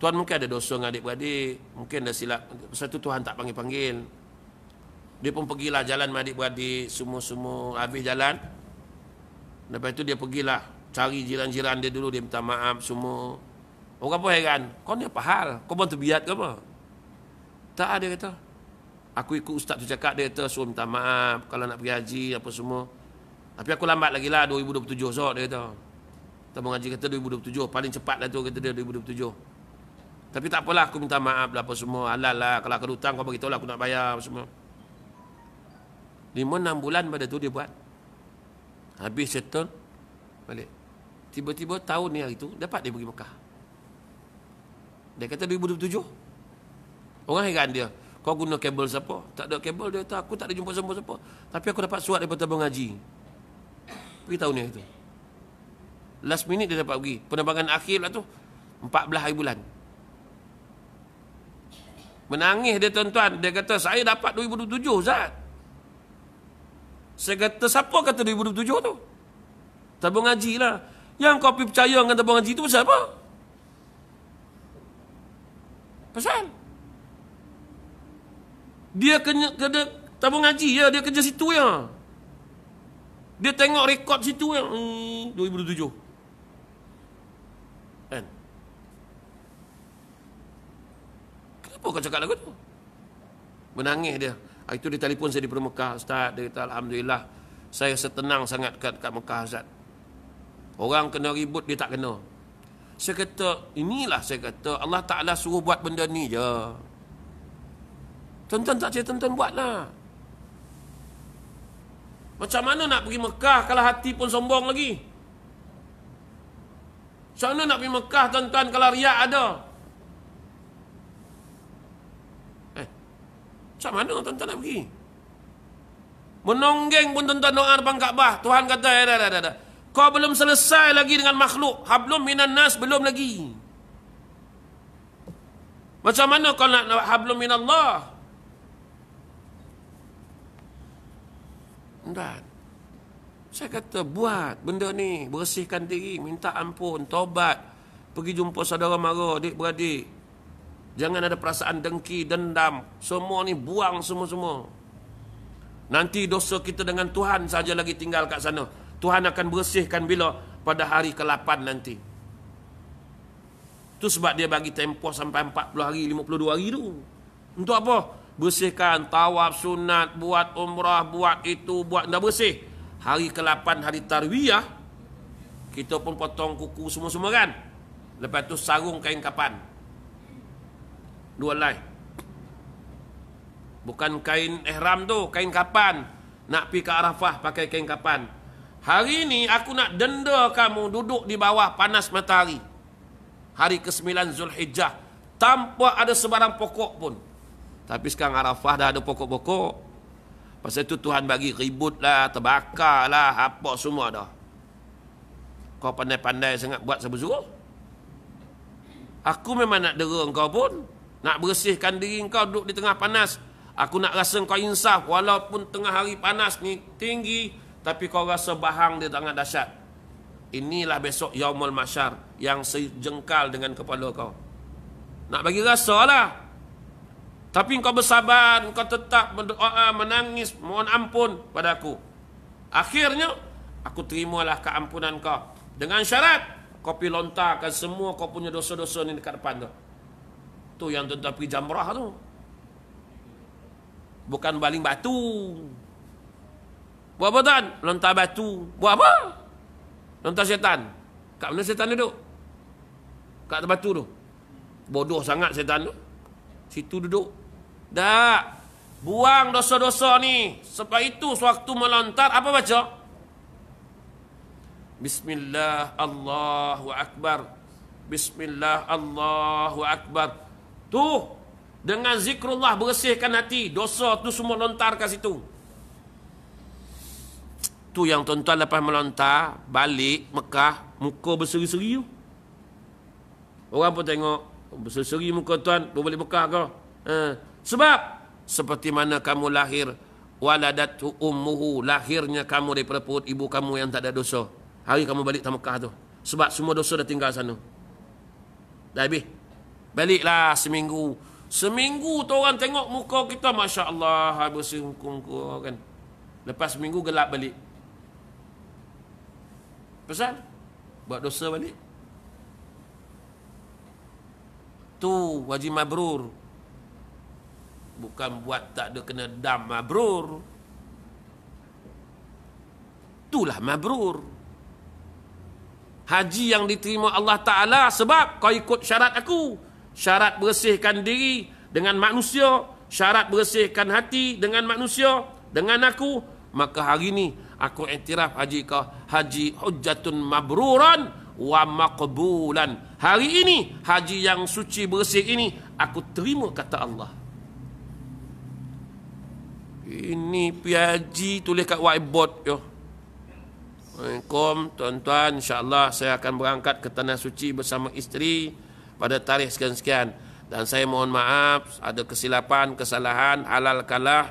Tuan mungkin ada dosa dengan adik-beradik. Mungkin dah silap. Sebab tu Tuhan tak panggil-panggil. Dia pun pergilah jalan sama adik-beradik Semua-semua habis jalan Lepas itu dia pergilah Cari jiran-jiran dia dulu Dia minta maaf semua Orang pun heran Kau ni apa hal? Kau pun terbiat ke apa? Tak ada kata Aku ikut ustaz tu cakap Dia kata suruh minta maaf Kalau nak pergi haji apa semua Tapi aku lambat lagi lah 2027 so dia kata Tambah haji kata 2027 Paling cepat lah tu kata dia 2027 Tapi tak apalah aku minta maaf lah apa semua Halal lah kalau aku hutang kau beritahu lah aku nak bayar apa semua Lima enam bulan pada tu dia buat Habis setor Balik Tiba-tiba tahun ni hari tu Dapat dia pergi Mekah Dia kata 2007 Orang heran dia Kau guna kabel siapa Tak ada kabel dia kata Aku tak ada jumpa siapa-siapa Tapi aku dapat surat daripada Tabung Haji Pergi tahun ni hari tu Last minute dia dapat pergi Penerbangan akhir lah tu 14 hari bulan Menangis dia tuan-tuan Dia kata saya dapat 2007 Zat saya kata siapa kata 2007 tu? Tabung haji lah. Yang kau pergi percaya dengan tabung haji tu pasal apa? Pasal? Dia kena, kena tabung haji ya, dia kerja situ ya. Dia tengok rekod situ ya. hmm, 2007. Kan? Kenapa kau cakap lagu tu? Menangis dia. Hari itu dia telefon saya di Mekah Ustaz, dia kata Alhamdulillah Saya setenang sangat kat, kat Mekah Ustaz Orang kena ribut, dia tak kena Saya kata, inilah saya kata Allah Ta'ala suruh buat benda ni je Tuan-tuan tak cakap, tuan-tuan lah. Macam mana nak pergi Mekah Kalau hati pun sombong lagi Macam mana nak pergi Mekah tuan-tuan Kalau riak ada Macam mana tuan-tuan nak pergi? Menonggeng pun tuan-tuan doa depan Kaabah. Tuhan kata, ya, dah, dah, dah, dah. Kau belum selesai lagi dengan makhluk. Hablum minan nas belum lagi. Macam mana kau nak, nak hablum minan Allah? Tidak. Saya kata, buat benda ni. Bersihkan diri, minta ampun, tobat. Pergi jumpa saudara mara, adik-beradik. Jangan ada perasaan dengki, dendam. Semua ni buang semua-semua. Nanti dosa kita dengan Tuhan saja lagi tinggal kat sana. Tuhan akan bersihkan bila pada hari ke-8 nanti. Itu sebab dia bagi tempoh sampai 40 hari, 52 hari tu. Untuk apa? Bersihkan, tawaf, sunat, buat umrah, buat itu, buat dah bersih. Hari ke-8, hari tarwiyah, kita pun potong kuku semua-semua kan? Lepas tu sarung kain kapan? dua lain, bukan kain ihram tu kain kapan nak pergi ke Arafah pakai kain kapan hari ini aku nak denda kamu duduk di bawah panas matahari hari ke-9 Zulhijjah tanpa ada sebarang pokok pun tapi sekarang Arafah dah ada pokok-pokok pasal itu Tuhan bagi ribut lah terbakar lah apa semua dah kau pandai-pandai sangat buat sebesar aku memang nak dera kau pun nak bersihkan diri kau duduk di tengah panas. Aku nak rasa kau insaf walaupun tengah hari panas ni tinggi tapi kau rasa bahang di sangat dahsyat. Inilah besok Yaumul Masyar yang sejengkal dengan kepala kau. Nak bagi rasa lah. Tapi kau bersabar, kau tetap berdoa, menangis, mohon ampun pada aku. Akhirnya, aku terimalah keampunan kau. Dengan syarat, kau pergi lontarkan semua kau punya dosa-dosa ni dekat depan tu. Tu yang tuan-tuan pergi jamrah tu. Bukan baling batu. Buat apa tuan? Lontar batu. Buat apa? Lontar setan. Kat mana setan duduk? Kat atas batu tu. Bodoh sangat setan tu. Situ duduk. Dah. Buang dosa-dosa ni. Sebab itu sewaktu melontar. Apa baca? Bismillah Allahu Akbar. Bismillah Allahu Akbar. Tu dengan zikrullah bersihkan hati, dosa tu semua lontar kat situ. Tu yang tuan-tuan lepas melontar balik Mekah, muka berseri-seri tu. Orang pun tengok oh, berseri-seri muka tuan, tu balik Mekah ke? Ha. Sebab seperti mana kamu lahir waladat ummuhu lahirnya kamu dari perut ibu kamu yang tak ada dosa. Hari kamu balik ke Mekah tu. Sebab semua dosa dah tinggal sana. Dah habis. Baliklah seminggu. Seminggu tu orang tengok muka kita masya-Allah habis hukum kan. Lepas seminggu gelap balik. Pesan? buat dosa balik. Tu wajib mabrur. Bukan buat tak ada kena dam mabrur. Itulah mabrur. Haji yang diterima Allah Ta'ala sebab kau ikut syarat aku syarat bersihkan diri dengan manusia, syarat bersihkan hati dengan manusia, dengan aku, maka hari ini aku iktiraf haji kau haji hujjatun mabruran wa maqbulan. Hari ini haji yang suci bersih ini aku terima kata Allah. Ini piaji tulis kat whiteboard yo. Assalamualaikum tuan-tuan insya-Allah saya akan berangkat ke tanah suci bersama isteri pada tarikh sekian-sekian dan saya mohon maaf ada kesilapan kesalahan halal kalah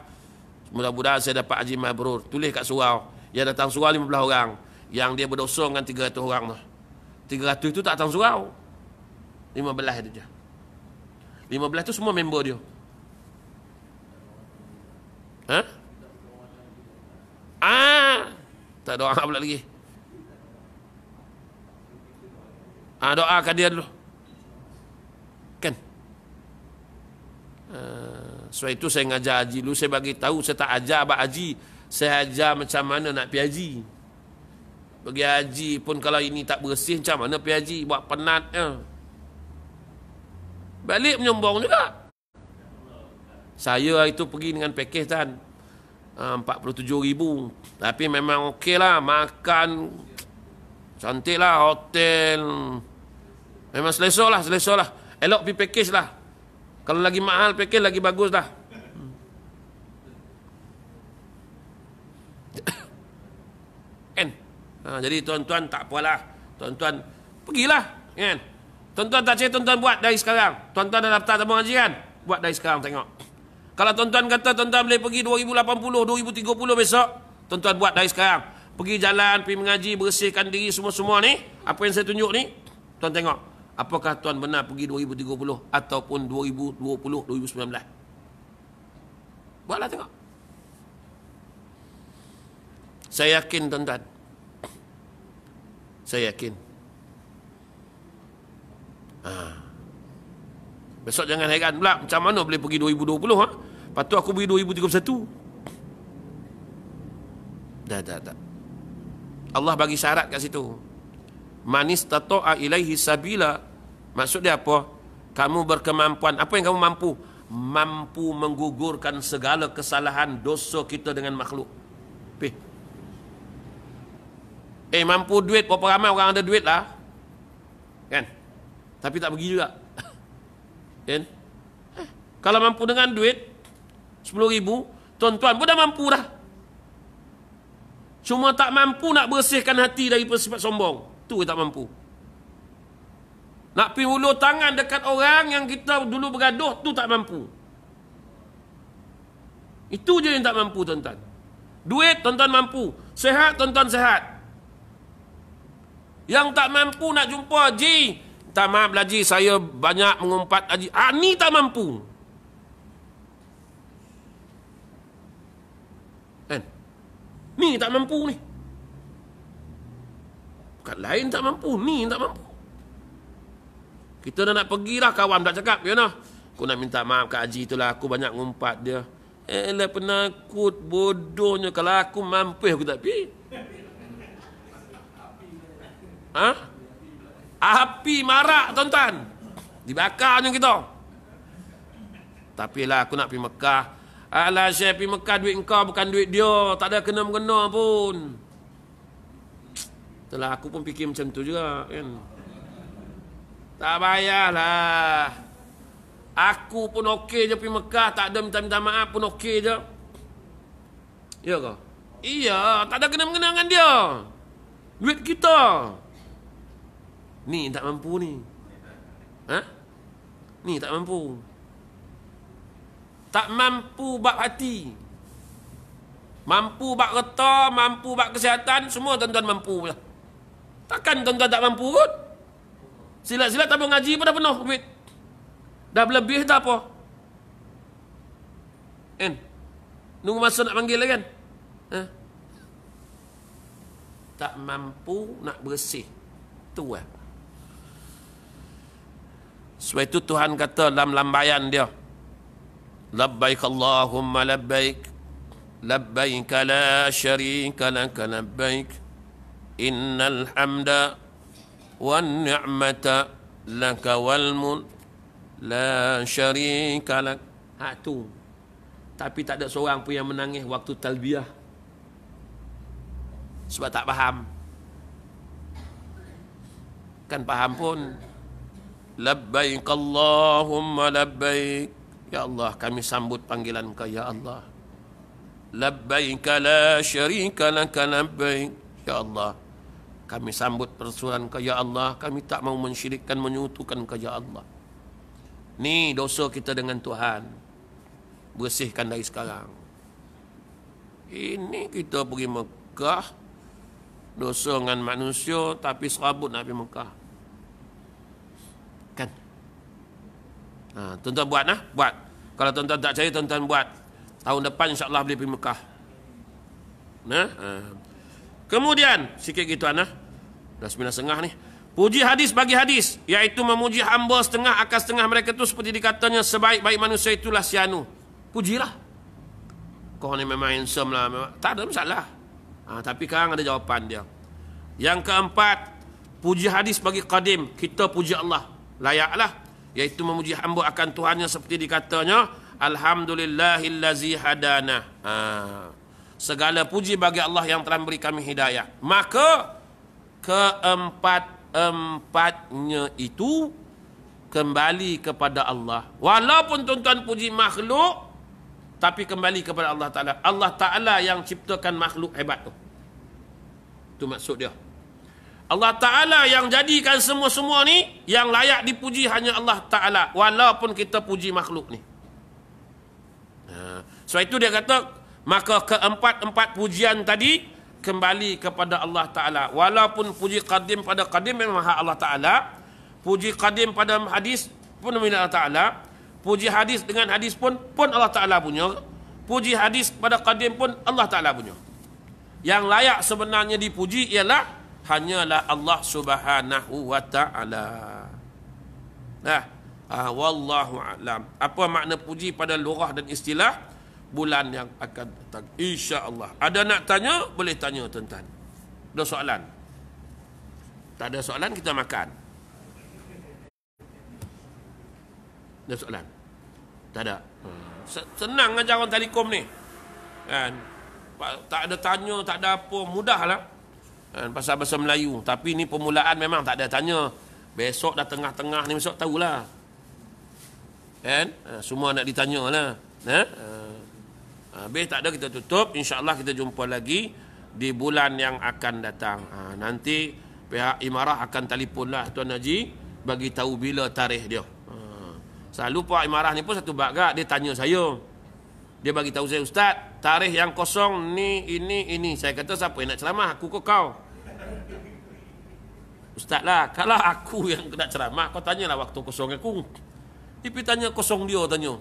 mudah-mudahan saya dapat haji mabrur tulis kat surau yang datang surau 15 orang yang dia berdosa dengan 300 orang tu 300 itu tak datang surau 15 itu je 15 tu semua member dia ha? Ah, tak doa pula lagi Ah doakan dia dulu Eh, sebab itu saya ngajar haji dulu saya bagi tahu saya tak ajar abah haji saya ajar macam mana nak pergi haji bagi haji pun kalau ini tak bersih macam mana pergi haji buat penat ya. balik menyombong juga saya hari itu pergi dengan pakej kan 47 ribu tapi memang okey lah makan cantik lah hotel memang selesa lah selesa lah elok pergi pakej lah kalau lagi mahal fikir lagi bagus dah. kan? Ha, jadi tuan-tuan tak apalah. Tuan-tuan pergilah. Kan? Tuan-tuan tak cakap tuan-tuan buat dari sekarang. Tuan-tuan dah daftar tabung haji kan? Buat dari sekarang tengok. Kalau tuan-tuan kata tuan-tuan boleh pergi 2080, 2030 besok. Tuan-tuan buat dari sekarang. Pergi jalan, pergi mengaji, bersihkan diri semua-semua ni. Apa yang saya tunjuk ni. Tuan tengok. Apakah Tuhan benar pergi 2030 ataupun 2020, 2019? Buatlah tengok. Saya yakin tuan-tuan. Saya yakin. Ha. Besok jangan heran pula macam mana boleh pergi 2020 ha? Lepas tu aku pergi 2031. Dah, dah, dah. Allah bagi syarat kat situ manis tato ilaihi sabila maksud dia apa kamu berkemampuan apa yang kamu mampu mampu menggugurkan segala kesalahan dosa kita dengan makhluk eh eh mampu duit berapa ramai orang ada duit lah kan tapi tak pergi juga kan kalau mampu dengan duit 10 ribu tuan-tuan pun dah mampu dah cuma tak mampu nak bersihkan hati dari sifat sombong satu tak mampu. Nak pergi hulur tangan dekat orang yang kita dulu bergaduh tu tak mampu. Itu je yang tak mampu tuan-tuan. Duit tuan-tuan mampu. Sehat tuan-tuan sehat. Yang tak mampu nak jumpa Haji. Tak maaf lah Haji saya banyak mengumpat Haji. Ah, ni tak mampu. Kan? Ni tak mampu ni. Bukan lain tak mampu, ni tak mampu. Kita dah nak lah kawan tak cakap, ya nah. Aku nak minta maaf Kak Haji itulah, aku banyak ngumpat dia. Eh, lah penakut, bodohnya. Kalau aku mampu, aku tak pergi. Ha? Api marak, tuan-tuan. Dibakarnya kita. Tapi lah, aku nak pergi Mekah. Alah, Syekh, pergi Mekah duit kau bukan duit dia. Tak ada kena-kena pun. Itulah aku pun fikir macam tu juga kan. Tak payahlah. Aku pun okey je pergi Mekah tak ada minta-minta maaf pun okey je. Ya ke? Iya, tak ada kena mengena dia. Duit kita. Ni tak mampu ni. Ha? Ni tak mampu. Tak mampu bab hati. Mampu bab reta, mampu bab kesihatan, semua tuan-tuan mampu lah. Takkan tuan-tuan tak mampu kot. Silat-silat tabung ngaji pun dah penuh. Umit. Dah berlebih tak apa. Kan? Nunggu masa nak panggil lah kan? Ha? Tak mampu nak bersih. Itu lah. Eh. Sebab itu Tuhan kata dalam lambayan dia. Labbaik Allahumma labbaik. Labbaik la syarika laka labbaik. إن الحمد والنعمة لك والمن لا شريك لك هاتو tapi tak ada seorang pun yang menangis waktu talbiyah sebab tak faham kan faham pun labbaik allahumma labbaik ya allah kami sambut panggilan kau ya allah labbaik la syarika lak labbaik ya allah kami sambut persoalan kau ya Allah kami tak mau mensyirikkan menyutukan kau ya Allah ni dosa kita dengan Tuhan bersihkan dari sekarang ini kita pergi Mekah dosa dengan manusia tapi serabut nak pergi Mekah kan ha, tuan-tuan buat nah buat kalau tuan-tuan tak cari tuan-tuan buat tahun depan insyaAllah boleh pergi Mekah nah ha. kemudian sikit gitu anak Dah sembilan setengah ni. Puji hadis bagi hadis. Iaitu memuji hamba setengah akan setengah mereka tu seperti dikatanya sebaik-baik manusia itulah si Anu. Pujilah. Kau ni memang handsome lah. Memang. Tak ada masalah. Ha, tapi sekarang ada jawapan dia. Yang keempat. Puji hadis bagi Qadim. Kita puji Allah. Layaklah. Iaitu memuji hamba akan Tuhan yang seperti dikatanya. Alhamdulillahillazi hadana. Ha. Segala puji bagi Allah yang telah beri kami hidayah. Maka keempat-empatnya itu kembali kepada Allah. Walaupun tuan-tuan puji makhluk tapi kembali kepada Allah Taala. Allah Taala yang ciptakan makhluk hebat tu. Itu maksud dia. Allah Taala yang jadikan semua-semua ni yang layak dipuji hanya Allah Taala walaupun kita puji makhluk ni. Ha. Sebab itu dia kata maka keempat-empat pujian tadi kembali kepada Allah Ta'ala walaupun puji qadim pada qadim memang hak Allah Ta'ala puji qadim pada hadis pun milik Allah Ta'ala puji hadis dengan hadis pun pun Allah Ta'ala punya puji hadis pada qadim pun Allah Ta'ala punya yang layak sebenarnya dipuji ialah hanyalah Allah Subhanahu Wa Ta'ala nah ah, Wallahu'alam apa makna puji pada lurah dan istilah bulan yang akan datang insya-Allah. Ada nak tanya boleh tanya tuan-tuan. Ada soalan? Tak ada soalan kita makan. Ada soalan? Tak ada. Hmm. Senang aja orang telekom ni. Kan? Tak ada tanya, tak ada apa, mudahlah. Kan pasal bahasa Melayu, tapi ni permulaan memang tak ada tanya. Besok dah tengah-tengah ni besok tahulah. Kan? Ha, semua nak ditanyalah. Eh? Habis tak ada kita tutup InsyaAllah kita jumpa lagi Di bulan yang akan datang ha, Nanti pihak Imarah akan telefon lah Tuan Haji Bagi tahu bila tarikh dia ha, Saya lupa Imarah ni pun satu bagak Dia tanya saya Dia bagi tahu saya Ustaz Tarikh yang kosong ni ini ini Saya kata siapa yang nak ceramah Aku ke kau Ustaz lah Kalau aku yang nak ceramah Kau tanyalah waktu kosong aku Tapi tanya kosong dia tanya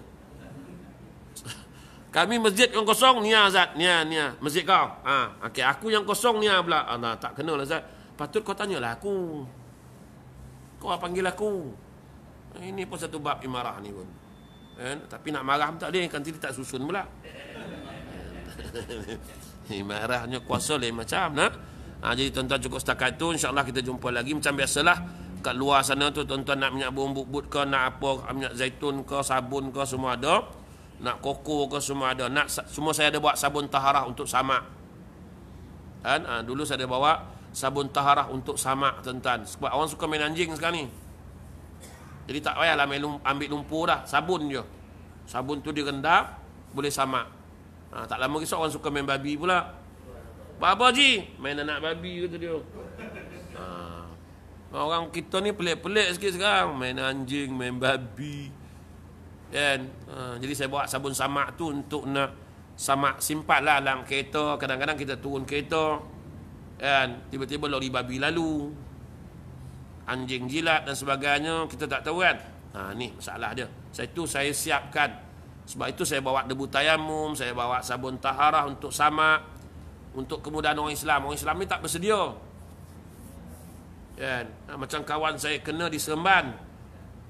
kami masjid yang kosong ni azat lah, ni lah, ni lah. masjid kau. Ha okey aku yang kosong ni pula. Ah, tak kena lah azat. Patut kau lah aku. Kau apa panggil aku? Eh, ini pun satu bab imarah ni pun. Kan? Eh, tapi nak marah tak boleh kan tak susun pula. Imarahnya kuasa lain macam nah. Ha, jadi tuan-tuan cukup setakat itu InsyaAllah kita jumpa lagi Macam biasalah Kat luar sana tu Tuan-tuan nak minyak bumbuk but ke Nak apa Minyak zaitun ke Sabun ke Semua ada nak koko ke semua ada nak semua saya ada buat sabun taharah untuk sama. kan ha, dulu saya ada bawa sabun taharah untuk sama tentang. tuan sebab orang suka main anjing sekarang ni jadi tak payahlah ambil, lumpur dah sabun je sabun tu direndap boleh sama. ha, ah, tak lama kisah orang suka main babi pula Bapa ji main anak babi kata dia ha, orang kita ni pelik-pelik sikit sekarang main anjing main babi dan uh, jadi saya bawa sabun samak tu untuk nak samak simpan lah dalam kereta. Kadang-kadang kita turun kereta. Dan tiba-tiba lori babi lalu. Anjing jilat dan sebagainya. Kita tak tahu kan. Ha, ni masalah dia. Saya tu saya siapkan. Sebab itu saya bawa debu tayamum. Saya bawa sabun taharah untuk samak. Untuk kemudahan orang Islam. Orang Islam ni tak bersedia. Dan ha, macam kawan saya kena di Seremban.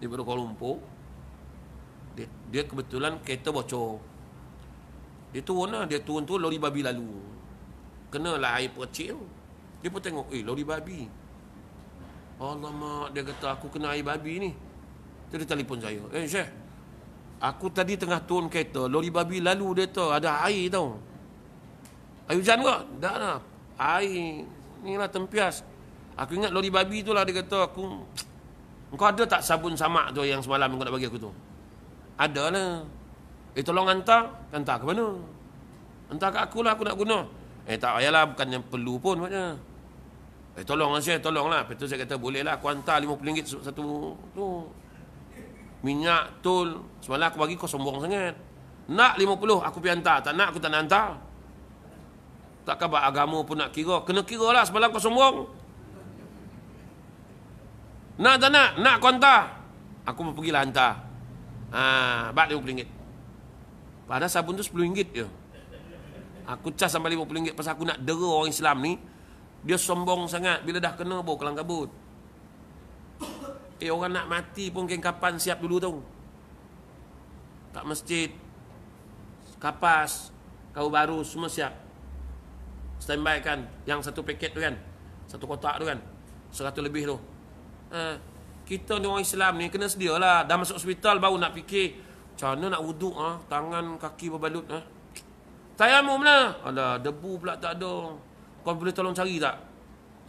Di Kuala Lumpur dia, dia kebetulan kereta bocor dia turun lah dia turun tu lori babi lalu lah air percik tu dia pun tengok eh lori babi Allah mak dia kata aku kena air babi ni jadi telefon saya eh Syekh aku tadi tengah turun kereta lori babi lalu dia tu ada air tau air hujan ke? tak lah air ni lah tempias aku ingat lori babi tu lah dia kata aku cht, kau ada tak sabun samak tu yang semalam engkau nak bagi aku tu? Ada lah. Eh tolong hantar. Hantar ke mana? Hantar ke aku lah aku nak guna. Eh tak payahlah bukan yang perlu pun maknanya. Eh tolong lah saya tolong lah. Lepas tu saya kata boleh lah aku hantar RM50 satu tu. Minyak, tol. Semalam aku bagi kau sombong sangat. Nak RM50 aku pergi hantar. Tak nak aku tak nak hantar. Takkan buat agama pun nak kira. Kena kira lah semalam kau sombong. Nak tak nak? Nak aku hantar. Aku pun pergilah hantar. Ha, bak RM50. Padahal sabun tu RM10 je. Aku cas sampai RM50 pasal aku nak dera orang Islam ni. Dia sombong sangat. Bila dah kena pun kelang kabut. Eh orang nak mati pun kain kapan siap dulu tau. Kat masjid. Kapas. Kau baru semua siap. Standby kan. Yang satu paket tu kan. Satu kotak tu kan. Seratus lebih tu. Eh, kita ni orang Islam ni kena lah Dah masuk hospital baru nak fikir Macam mana nak wuduk ha? Tangan kaki berbalut ha? Ah? Tayamum lah Alah debu pula tak ada Kau boleh tolong cari tak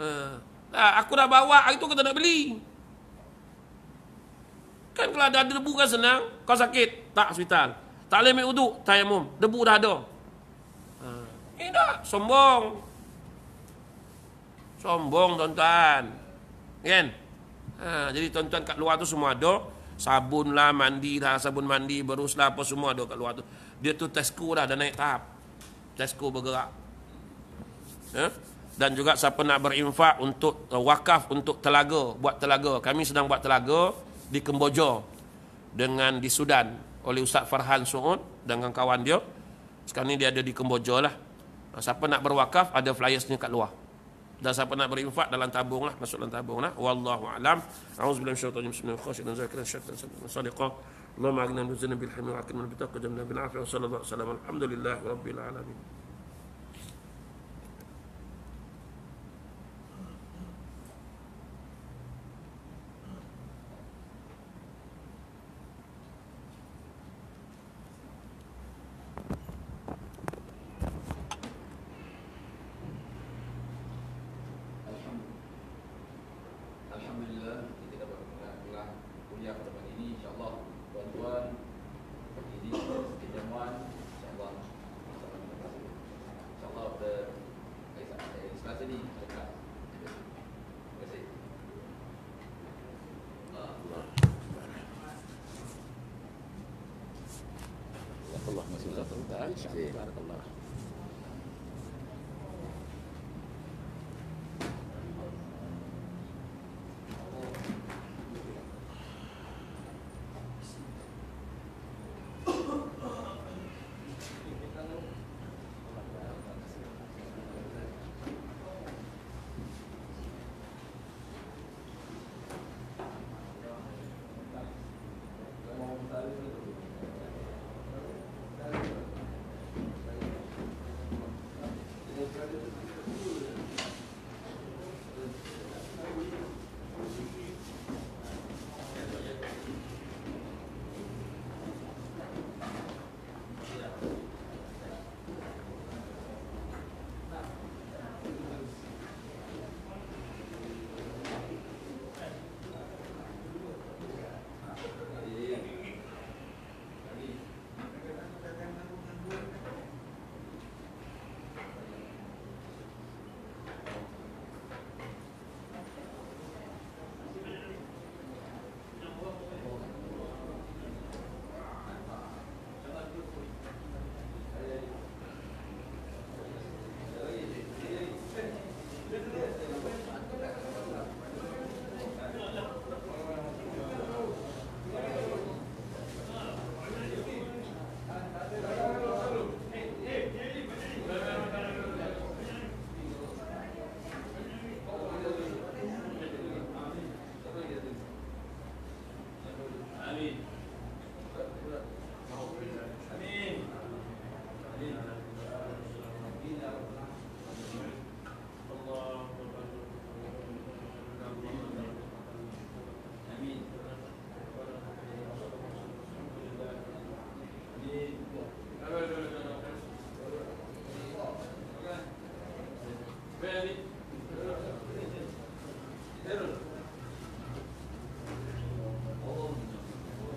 ha. Aku dah bawa hari tu kata nak beli Kan kalau ada debu kan senang Kau sakit tak hospital Tak boleh ambil wuduk tayamum Debu dah ada ha. Eh tak sombong Sombong tuan-tuan Kan ha, Jadi tuan-tuan kat luar tu semua ada Sabun lah, mandi lah, sabun mandi, berus lah apa semua ada kat luar tu Dia tu Tesco dah, dah naik tahap Tesco bergerak ha? Dan juga siapa nak berinfak untuk uh, wakaf untuk telaga Buat telaga, kami sedang buat telaga di Kemboja Dengan di Sudan oleh Ustaz Farhan Suud dengan kawan dia Sekarang ni dia ada di Kemboja lah ha, Siapa nak berwakaf ada flyersnya kat luar dan siapa nak berinfak dalam tabung lah masuk dalam tabung lah wallahu alam auzubillahi minasyaitonir rajim bismillahir rahmanir rahim zakaran syaitan sallallahu alaihi wasallam Allahumma agnana bizunubil hamil akrimana bitaqwa jamna bil afiyah wa sallallahu alaihi wasallam alhamdulillahi rabbil alamin 对。